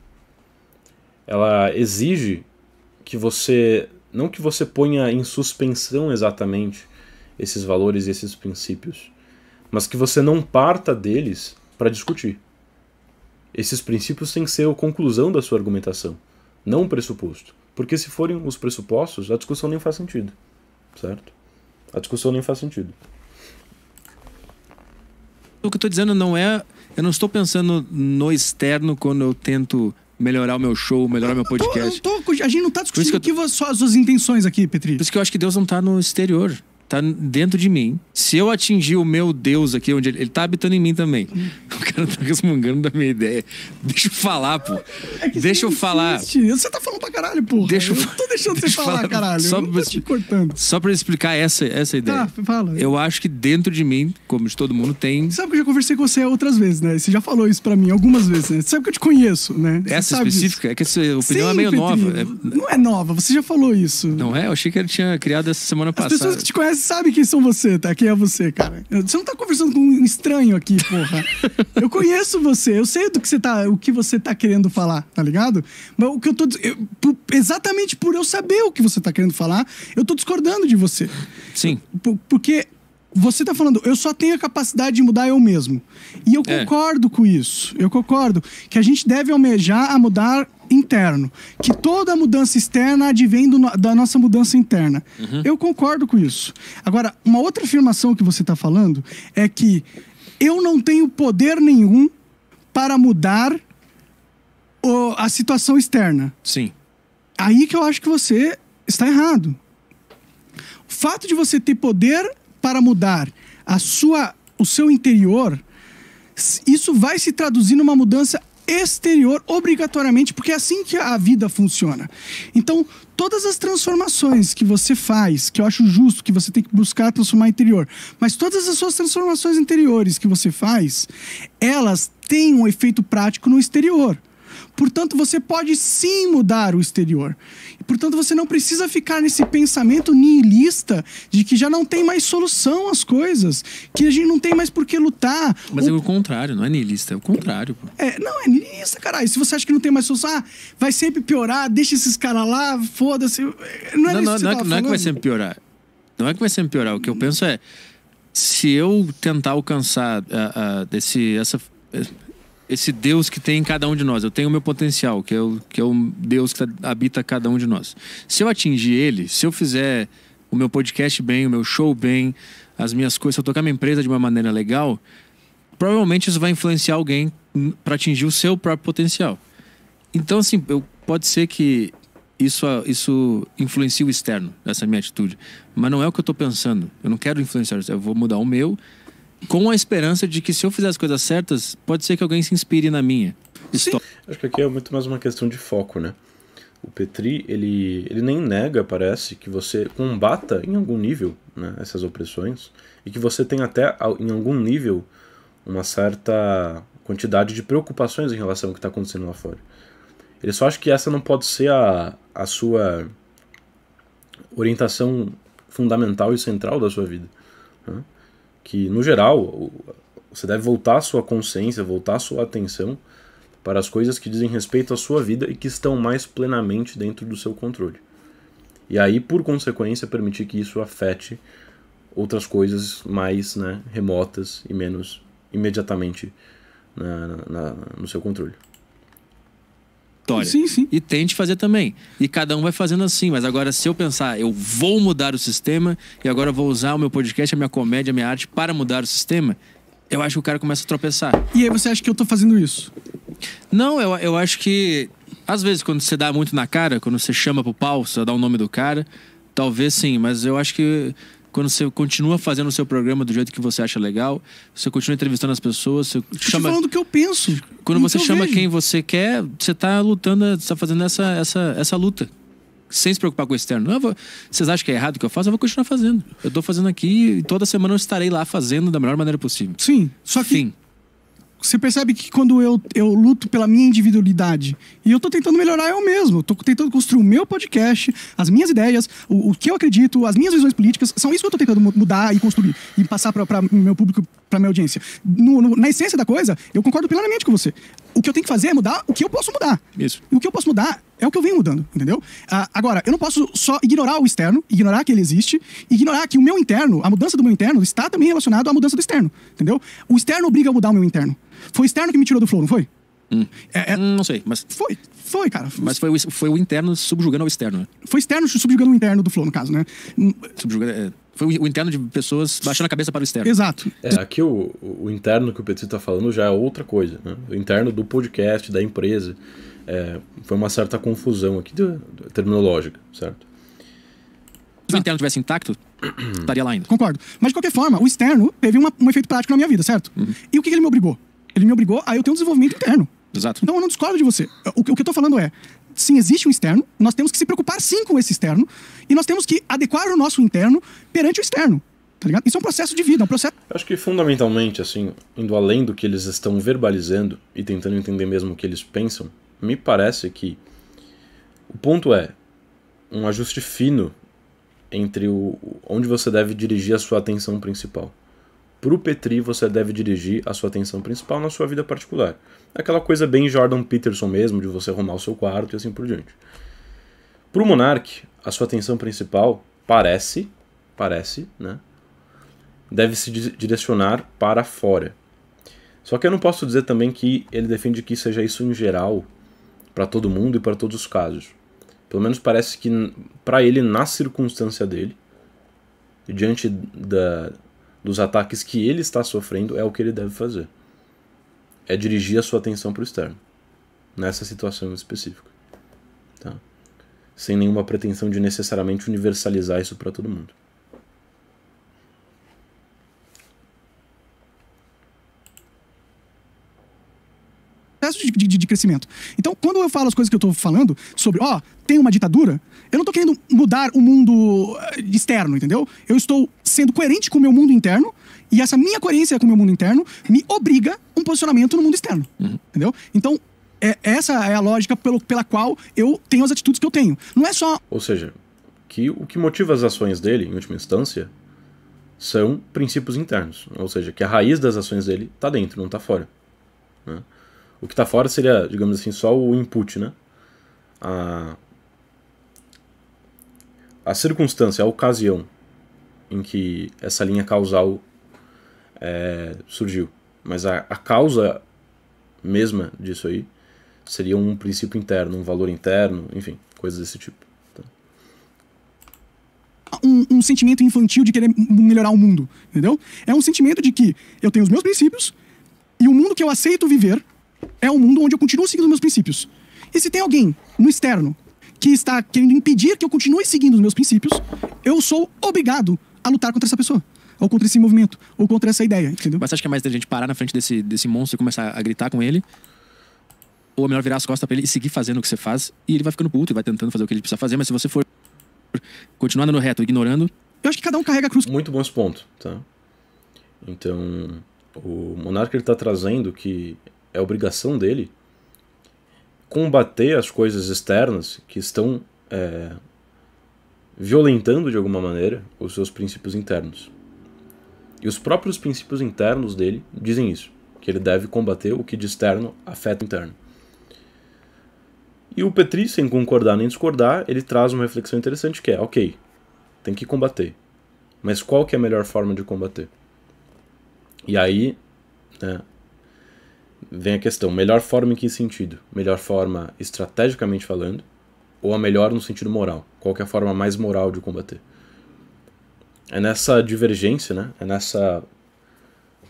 ela exige que você não que você ponha em suspensão exatamente esses valores e esses princípios, mas que você não parta deles para discutir. Esses princípios têm que ser a conclusão da sua argumentação, não o pressuposto. Porque se forem os pressupostos, a discussão nem faz sentido. Certo? A discussão nem faz sentido. O que eu estou dizendo não é. Eu não estou pensando no externo quando eu tento melhorar o meu show, melhorar meu podcast. Tô, tô, a gente não tá discutindo que, suas, suas intenções aqui, Petri. Por isso que eu acho que Deus não tá no exterior tá dentro de mim. Se eu atingir o meu Deus aqui, onde ele, ele tá habitando em mim também. Hum. [LAUGHS] O cara tá resmungando da minha ideia. Deixa eu falar, pô. É deixa eu falar. Existe. Você tá falando pra caralho, pô. Deixa eu, eu tô deixando [LAUGHS] deixa você falar, falar, caralho. Só eu pra, te cortando. Só pra explicar essa, essa ideia. Tá, fala. Eu acho que dentro de mim, como de todo mundo, tem. Sabe que eu já conversei com você outras vezes, né? Você já falou isso pra mim algumas vezes, né? Você sabe que eu te conheço, né? Você essa específica? Isso. É que essa opinião Sim, é meio nova. É- não é nova, você já falou isso. Não é? Eu achei que ele tinha criado essa semana As passada. As pessoas que te conhecem sabe quem são você, tá? Quem é você, cara? Você não tá conversando com um estranho aqui, porra. [LAUGHS] eu conheço você, eu sei do que você tá, o que você tá querendo falar, tá ligado? Mas o que eu tô eu, exatamente por eu saber o que você tá querendo falar, eu tô discordando de você. Sim. Por, porque você tá falando, eu só tenho a capacidade de mudar eu mesmo. E eu é. concordo com isso. Eu concordo que a gente deve almejar a mudar interno, que toda mudança externa advém do, da nossa mudança interna. Uhum. Eu concordo com isso. Agora, uma outra afirmação que você está falando é que eu não tenho poder nenhum para mudar o, a situação externa. Sim. Aí que eu acho que você está errado. O fato de você ter poder para mudar a sua, o seu interior, isso vai se traduzir numa mudança exterior obrigatoriamente, porque é assim que a vida funciona. Então, todas as transformações que você faz, que eu acho justo que você tem que buscar transformar interior, mas todas as suas transformações interiores que você faz, elas têm um efeito prático no exterior. Portanto, você pode sim mudar o exterior. portanto, você não precisa ficar nesse pensamento nihilista de que já não tem mais solução às coisas, que a gente não tem mais por que lutar. Mas é o... é o contrário, não é nihilista, é o contrário. Pô. É, não, é nihilista, caralho. Se você acha que não tem mais solução, ah, vai sempre piorar, deixa esses caras lá, foda-se. Não é não, não, não, é, não é que vai sempre piorar. Não é que vai sempre piorar. O que eu penso é se eu tentar alcançar uh, uh, essa, esse Deus que tem em cada um de nós. Eu tenho o meu potencial, que é o, que é o Deus que habita cada um de nós. Se eu atingir ele, se eu fizer o meu podcast bem, o meu show bem, as minhas coisas, se eu tocar minha empresa de uma maneira legal, provavelmente isso vai influenciar alguém para atingir o seu próprio potencial. Então, assim, eu, pode ser que isso, isso influencie o externo, essa minha atitude. Mas não é o que eu estou pensando. Eu não quero influenciar. Eu vou mudar o meu com a esperança de que se eu fizer as coisas certas, pode ser que alguém se inspire na minha. Sim. Acho que aqui é muito mais uma questão de foco, né? O Petri, ele, ele nem nega, parece, que você combata em algum nível né, essas opressões e que você tem até, em algum nível, uma certa quantidade de preocupações em relação ao que está acontecendo lá fora. Ele só acha que essa não pode ser a, a sua orientação fundamental e central da sua vida. Né? que, no geral, você deve voltar a sua consciência, voltar a sua atenção para as coisas que dizem respeito à sua vida e que estão mais plenamente dentro do seu controle. E aí, por consequência, permitir que isso afete outras coisas mais né, remotas e menos imediatamente na, na, no seu controle obrigatória. Sim, sim. E tente fazer também. E cada um vai fazendo assim. Mas agora, se eu pensar, eu vou mudar o sistema e agora vou usar o meu podcast, a minha comédia, a minha arte para mudar o sistema, eu acho que o cara começa a tropeçar. E aí você acha que eu tô fazendo isso? Não, eu, eu acho que. Às vezes, quando você dá muito na cara, quando você chama pro pau, você dá o nome do cara, talvez sim, mas eu acho que quando você continua fazendo o seu programa do jeito que você acha legal, você continua entrevistando as pessoas, você eu tô falando o que eu penso. Quando você que chama vejo. quem você quer, você está lutando, está fazendo essa, essa, essa luta. Sem se preocupar com o externo. Vou... Vocês acham que é errado o que eu faço? Eu vou continuar fazendo. Eu estou fazendo aqui e toda semana eu estarei lá fazendo da melhor maneira possível. Sim. Só que Fim. Você percebe que quando eu, eu luto pela minha individualidade e eu tô tentando melhorar eu mesmo, tô tentando construir o meu podcast, as minhas ideias, o, o que eu acredito, as minhas visões políticas, são isso que eu tô tentando mudar e construir e passar para meu público, para minha audiência. No, no, na essência da coisa, eu concordo plenamente com você. O que eu tenho que fazer é mudar o que eu posso mudar. Isso. E o que eu posso mudar é o que eu venho mudando, entendeu? Ah, agora, eu não posso só ignorar o externo, ignorar que ele existe, ignorar que o meu interno, a mudança do meu interno, está também relacionado à mudança do externo, entendeu? O externo obriga a mudar o meu interno. Foi o externo que me tirou do flow, não foi? Hum. É, é... Hum, não sei, mas. Foi, foi, cara. Mas foi o, foi o interno subjugando ao externo, né? Foi externo subjugando o interno do Flow, no caso, né? Hum. Subjugando. É... Foi o interno de pessoas baixando a cabeça para o externo. Exato. É, aqui o, o interno que o Petit está falando já é outra coisa. Né? O interno do podcast, da empresa. É, foi uma certa confusão aqui de, de, terminológica, certo? Se o interno estivesse intacto, [CLEARS THROAT] estaria lá ainda. Concordo. Mas de qualquer forma, o externo teve uma, um efeito prático na minha vida, certo? Uhum. E o que, que ele me obrigou? ele me obrigou a eu ter um desenvolvimento interno. Exato. Então eu não discordo de você. O que, o que eu tô falando é, sim, existe um externo, nós temos que se preocupar sim com esse externo, e nós temos que adequar o nosso interno perante o externo. Tá ligado? Isso é um processo de vida, é um processo. Eu acho que fundamentalmente, assim, indo além do que eles estão verbalizando e tentando entender mesmo o que eles pensam, me parece que o ponto é um ajuste fino entre o, onde você deve dirigir a sua atenção principal para o Petri você deve dirigir a sua atenção principal na sua vida particular. Aquela coisa bem Jordan Peterson mesmo, de você arrumar o seu quarto e assim por diante. Para o Monark, a sua atenção principal parece, parece, né? Deve se direcionar para fora. Só que eu não posso dizer também que ele defende que seja isso em geral para todo mundo e para todos os casos. Pelo menos parece que para ele na circunstância dele, diante da, dos ataques que ele está sofrendo é o que ele deve fazer. É dirigir a sua atenção para o externo, nessa situação específica. Tá? Sem nenhuma pretensão de necessariamente universalizar isso para todo mundo. processo de, de, de crescimento. Então, quando eu falo as coisas que eu estou falando sobre, ó, tem uma ditadura, eu não estou querendo mudar o mundo eh, externo, entendeu? Eu estou sendo coerente com o meu mundo interno e essa minha coerência com o meu mundo interno me obriga um posicionamento no mundo externo, uhum. entendeu? Então, é, essa é a lógica pelo, pela qual eu tenho as atitudes que eu tenho. Não é só. Ou seja, que o que motiva as ações dele, em última instância, são princípios internos. Ou seja, que a raiz das ações dele está dentro, não está fora. Né? O que está fora seria, digamos assim, só o input, né? A, a circunstância, a ocasião em que essa linha causal é, surgiu. Mas a, a causa mesma disso aí seria um princípio interno, um valor interno, enfim, coisas desse tipo. Tá? Ah, um, um, sentimento infantil de querer melhorar o mundo, entendeu? É um sentimento de que eu tenho os meus princípios e o mundo que eu aceito viver é um mundo onde eu continuo seguindo meus princípios. E se tem alguém no externo que está querendo impedir que eu continue seguindo os meus princípios, eu sou obrigado a lutar contra essa pessoa. Ou contra esse movimento, ou contra essa ideia, entendeu? Mas você acha que é mais gente parar na frente desse, desse monstro e começar a gritar com ele? Ou é melhor virar as costas pra ele e seguir fazendo o que você faz? E ele vai ficando puto e vai tentando fazer o que ele precisa fazer, mas se você for continuando no reto, ignorando. Eu acho que cada um carrega a cruz. Muito bom esse ponto, tá? Então, o monarca ele tá trazendo que é obrigação dele combater as coisas externas que estão é, violentando de alguma maneira os seus princípios internos. E os próprios princípios internos dele dizem isso, que ele deve combater o que de externo afeta o interno. E o Petri, sem concordar nem discordar, ele traz uma reflexão interessante que é, ok, tem que combater, mas qual que é a melhor forma de combater? E aí, né, vem a questão: melhor forma em que sentido? Melhor forma estrategicamente falando, ou a melhor no sentido moral? Qual é a forma mais moral de combater? É nessa divergência, né? É nessa,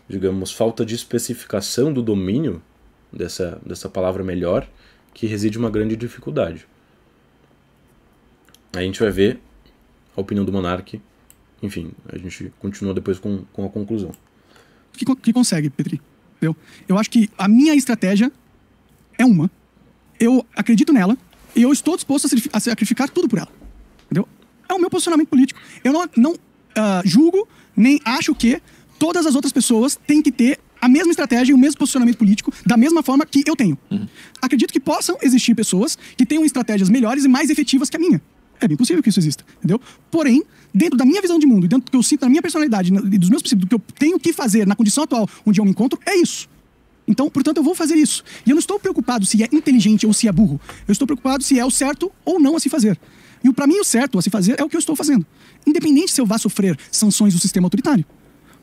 digamos, falta de especificação do domínio dessa, dessa palavra melhor que reside uma grande dificuldade. Aí a gente vai ver a opinião do monarca. Enfim, a gente continua depois com, com a conclusão. O que, que consegue, Petri? Eu, eu acho que a minha estratégia é uma. Eu acredito nela e eu estou disposto a sacrificar tudo por ela. Entendeu? É o meu posicionamento político. Eu não, não uh, julgo, nem acho que todas as outras pessoas têm que ter a mesma estratégia e o mesmo posicionamento político da mesma forma que eu tenho. Uhum. Acredito que possam existir pessoas que tenham estratégias melhores e mais efetivas que a minha. É bem possível que isso exista, entendeu? Porém, dentro da minha visão de mundo, dentro do que eu sinto, da minha personalidade, dos meus princípios, do que eu tenho que fazer na condição atual onde eu me encontro, é isso. Então, portanto, eu vou fazer isso. E eu não estou preocupado se é inteligente ou se é burro. Eu estou preocupado se é o certo ou não a se fazer. E para mim, o certo a se fazer é o que eu estou fazendo. Independente se eu vá sofrer sanções do sistema autoritário.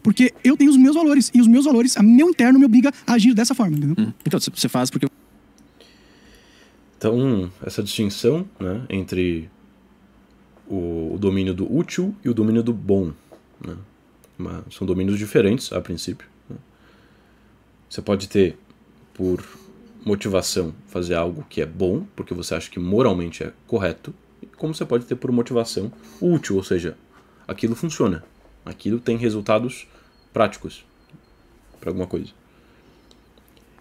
Porque eu tenho os meus valores. E os meus valores, a meu interno, me obriga a agir dessa forma. Entendeu? Hum. Então, você faz porque. Então, hum, essa distinção né, entre o domínio do útil e o domínio do bom. Né? são domínios diferentes a princípio. Né? Você pode ter, por motivação, fazer algo que é bom, porque você acha que moralmente é correto, como você pode ter por motivação útil, ou seja, aquilo funciona, aquilo tem resultados práticos para alguma coisa.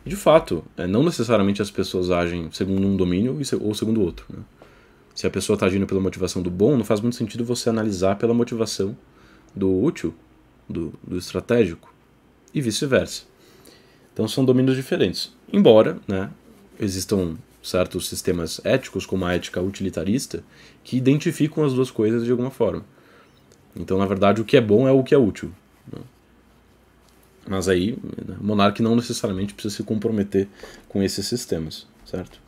E de fato, é, não necessariamente as pessoas agem segundo um domínio ou segundo outro. Né? Se a pessoa está agindo pela motivação do bom, não faz muito sentido você analisar pela motivação do útil, do, do estratégico, e vice-versa. Então são domínios diferentes. Embora né, existam certos sistemas éticos, como a ética utilitarista, que identificam as duas coisas de alguma forma. Então, na verdade, o que é bom é o que é útil. Né? Mas aí, né, o monarca não necessariamente precisa se comprometer com esses sistemas, certo?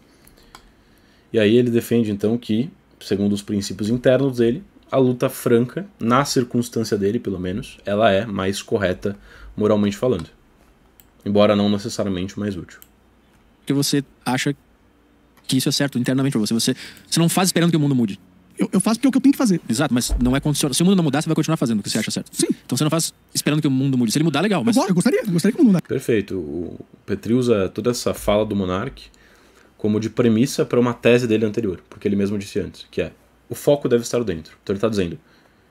E aí ele defende então que, segundo os princípios internos dele, a luta franca, na circunstância dele pelo menos, ela é mais correta moralmente falando. Embora não necessariamente mais útil. Que você acha que isso é certo internamente pra você. Você, você não faz esperando que o mundo mude. Eu, eu faço porque é o que eu tenho que fazer. Exato, mas não é condicionado. Se o mundo não mudar, você vai continuar fazendo o que você acha certo. Sim. Então você não faz esperando que o mundo mude. Se ele mudar, legal. Mas... Eu, eu gostaria, eu gostaria que o mundo mudasse. Perfeito. O Petri usa toda essa fala do monarca como de premissa para uma tese dele anterior, porque ele mesmo disse antes, que é o foco deve estar dentro. Então ele está dizendo,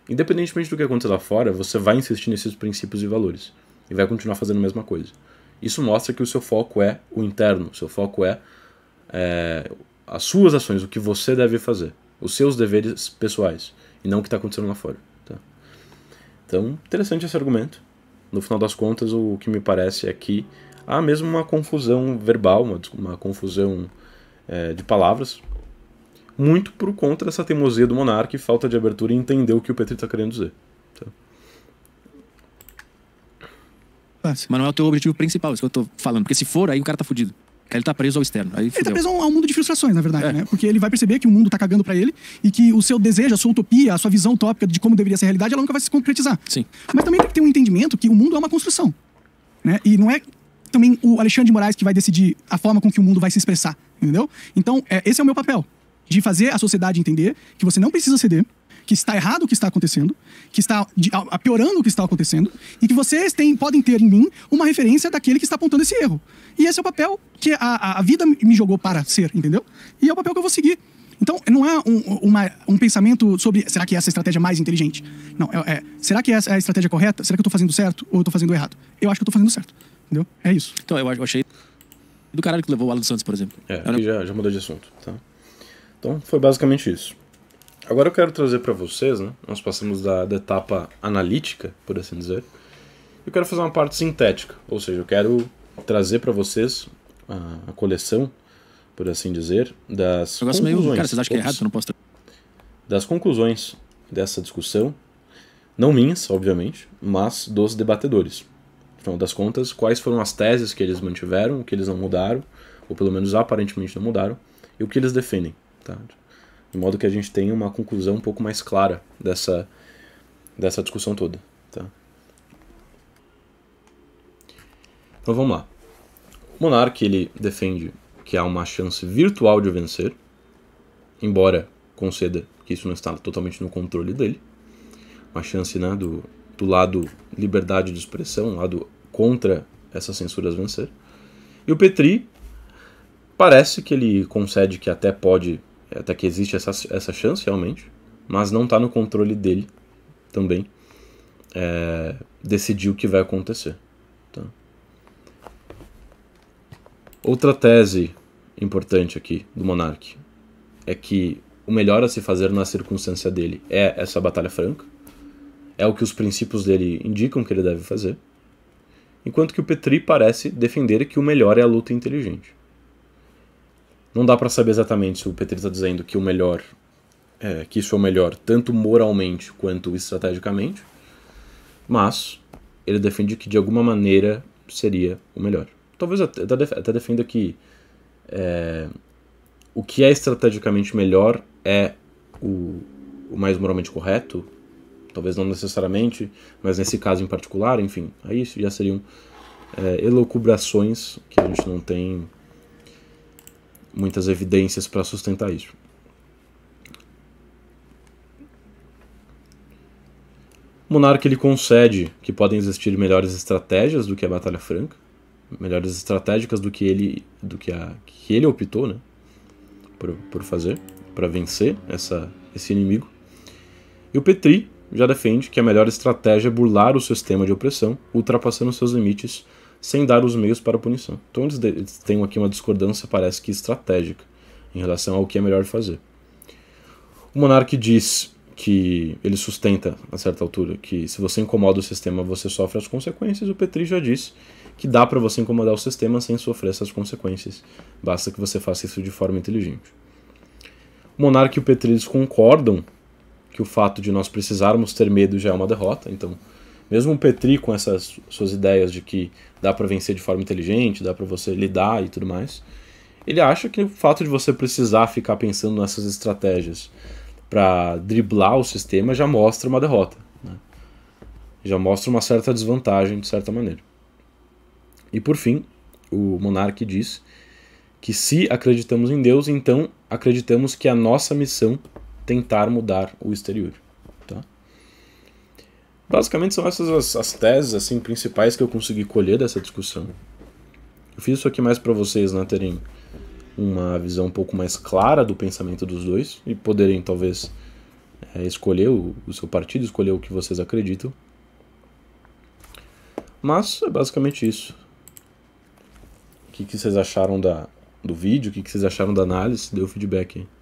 independentemente do que aconteça lá fora, você vai insistir nesses princípios e valores e vai continuar fazendo a mesma coisa. Isso mostra que o seu foco é o interno, o seu foco é, é as suas ações, o que você deve fazer, os seus deveres pessoais e não o que está acontecendo lá fora. Tá? Então, interessante esse argumento. No final das contas, o que me parece é que há mesmo uma confusão verbal, uma, uma confusão é, de palavras, muito por conta dessa teimosia do monarca e falta de abertura e entender o que o Petri está querendo dizer. Tá? Mas não é o teu objetivo principal, é isso que eu estou falando. Porque se for, aí o cara tá fudido. Aí ele tá preso ao externo. Aí ele tá preso a um mundo de frustrações, na verdade, é. né? Porque ele vai perceber que o mundo tá cagando para ele e que o seu desejo, a sua utopia, a sua visão utópica de como deveria ser a realidade, ela nunca vai se concretizar. Sim. Mas também tem que ter um entendimento que o mundo é uma construção. Né? E não é também o Alexandre de Moraes que vai decidir a forma com que o mundo vai se expressar, entendeu? Então, é, esse é o meu papel, de fazer a sociedade entender que você não precisa ceder, que está errado o que está acontecendo, que está de, a, piorando o que está acontecendo, e que vocês têm, podem ter em mim uma referência daquele que está apontando esse erro. E esse é o papel que a, a vida me jogou para ser, entendeu? E é o papel que eu vou seguir. Então, não é um, uma, um pensamento sobre será que essa é a estratégia mais inteligente? Não, é, é será que essa é a estratégia correta? Será que eu estou fazendo certo ou eu estou fazendo errado? Eu acho que eu estou fazendo certo. Entendeu? É isso. Então, eu achei do caralho que levou o Alan Santos, por exemplo. É, já, já mudou de assunto, tá? Então, foi basicamente isso. Agora eu quero trazer para vocês, né? Nós passamos da, da, etapa analítica, por assim dizer. Eu quero fazer uma parte sintética, ou seja, eu quero trazer para vocês a, a, coleção, por assim dizer, das eu gosto conclusões. Meio, cara, vocês acham que é errado? Eu não posso. Das conclusões dessa discussão, não minhas, obviamente, mas dos debatedores afinal das contas, quais foram as teses que eles mantiveram, o que eles não mudaram, ou pelo menos aparentemente não mudaram, e o que eles defendem. Tá? De modo que a gente tenha uma conclusão um pouco mais clara dessa, dessa discussão toda. Tá? Então vamos lá. O Monark ele defende que há uma chance virtual de vencer, embora conceda que isso não está totalmente no controle dele. Uma chance né, do, do lado liberdade de expressão, um lado contra essas censuras vencer. E o Petri parece que ele concede que até pode, até que existe essa, essa chance realmente, mas não está no controle dele também é, decidir o que vai acontecer. Tá? Outra tese importante aqui do Monarque é que o melhor a se fazer na circunstância dele é essa batalha franca, é o que os princípios dele indicam que ele deve fazer, enquanto que o Petri parece defender que o melhor é a luta inteligente. Não dá para saber exatamente se o Petri está dizendo que o melhor é, que isso é o melhor, tanto moralmente quanto estrategicamente, mas ele defende que de alguma maneira seria o melhor. Talvez até, até defenda que é, o que é estrategicamente melhor é o, o mais moralmente correto, talvez não necessariamente, mas nesse caso em particular, enfim, aí isso já seriam é, elucubrações que a gente não tem muitas evidências para sustentar isso. O monarca ele concede que podem existir melhores estratégias do que a batalha franca, melhores estratégicas do que ele do que a que ele optou, né, por, por fazer para vencer essa esse inimigo. E o Petri já defende que a é melhor estratégia é burlar o sistema de opressão, ultrapassando seus limites sem dar os meios para a punição. Então eles, eles têm aqui uma discordância, parece que estratégica, em relação ao que é melhor fazer. O monarca diz que ele sustenta, a certa altura, que se você incomoda o sistema, você sofre as consequências. O Petri já diz que dá para você incomodar o sistema sem sofrer essas consequências. Basta que você faça isso de forma inteligente. O monarca e o Petri concordam que o fato de nós precisarmos ter medo já é uma derrota. Então, mesmo o Petri com essas suas ideias de que dá para vencer de forma inteligente, dá para você lidar e tudo mais, ele acha que o fato de você precisar ficar pensando nessas estratégias para driblar o sistema já mostra uma derrota. Né? Já mostra uma certa desvantagem, de certa maneira. E por fim, o monarca diz que se acreditamos em Deus, então acreditamos que a nossa missão tentar mudar o exterior. Tá? Basicamente são essas as, as teses assim principais que eu consegui colher dessa discussão. Eu fiz isso aqui mais para vocês né, terem uma visão um pouco mais clara do pensamento dos dois e poderem talvez é, escolher o, o seu partido, escolher o que vocês acreditam. Mas é basicamente isso. O que, que vocês acharam da, do vídeo? O que, que vocês acharam da análise? Deu o feedback aí.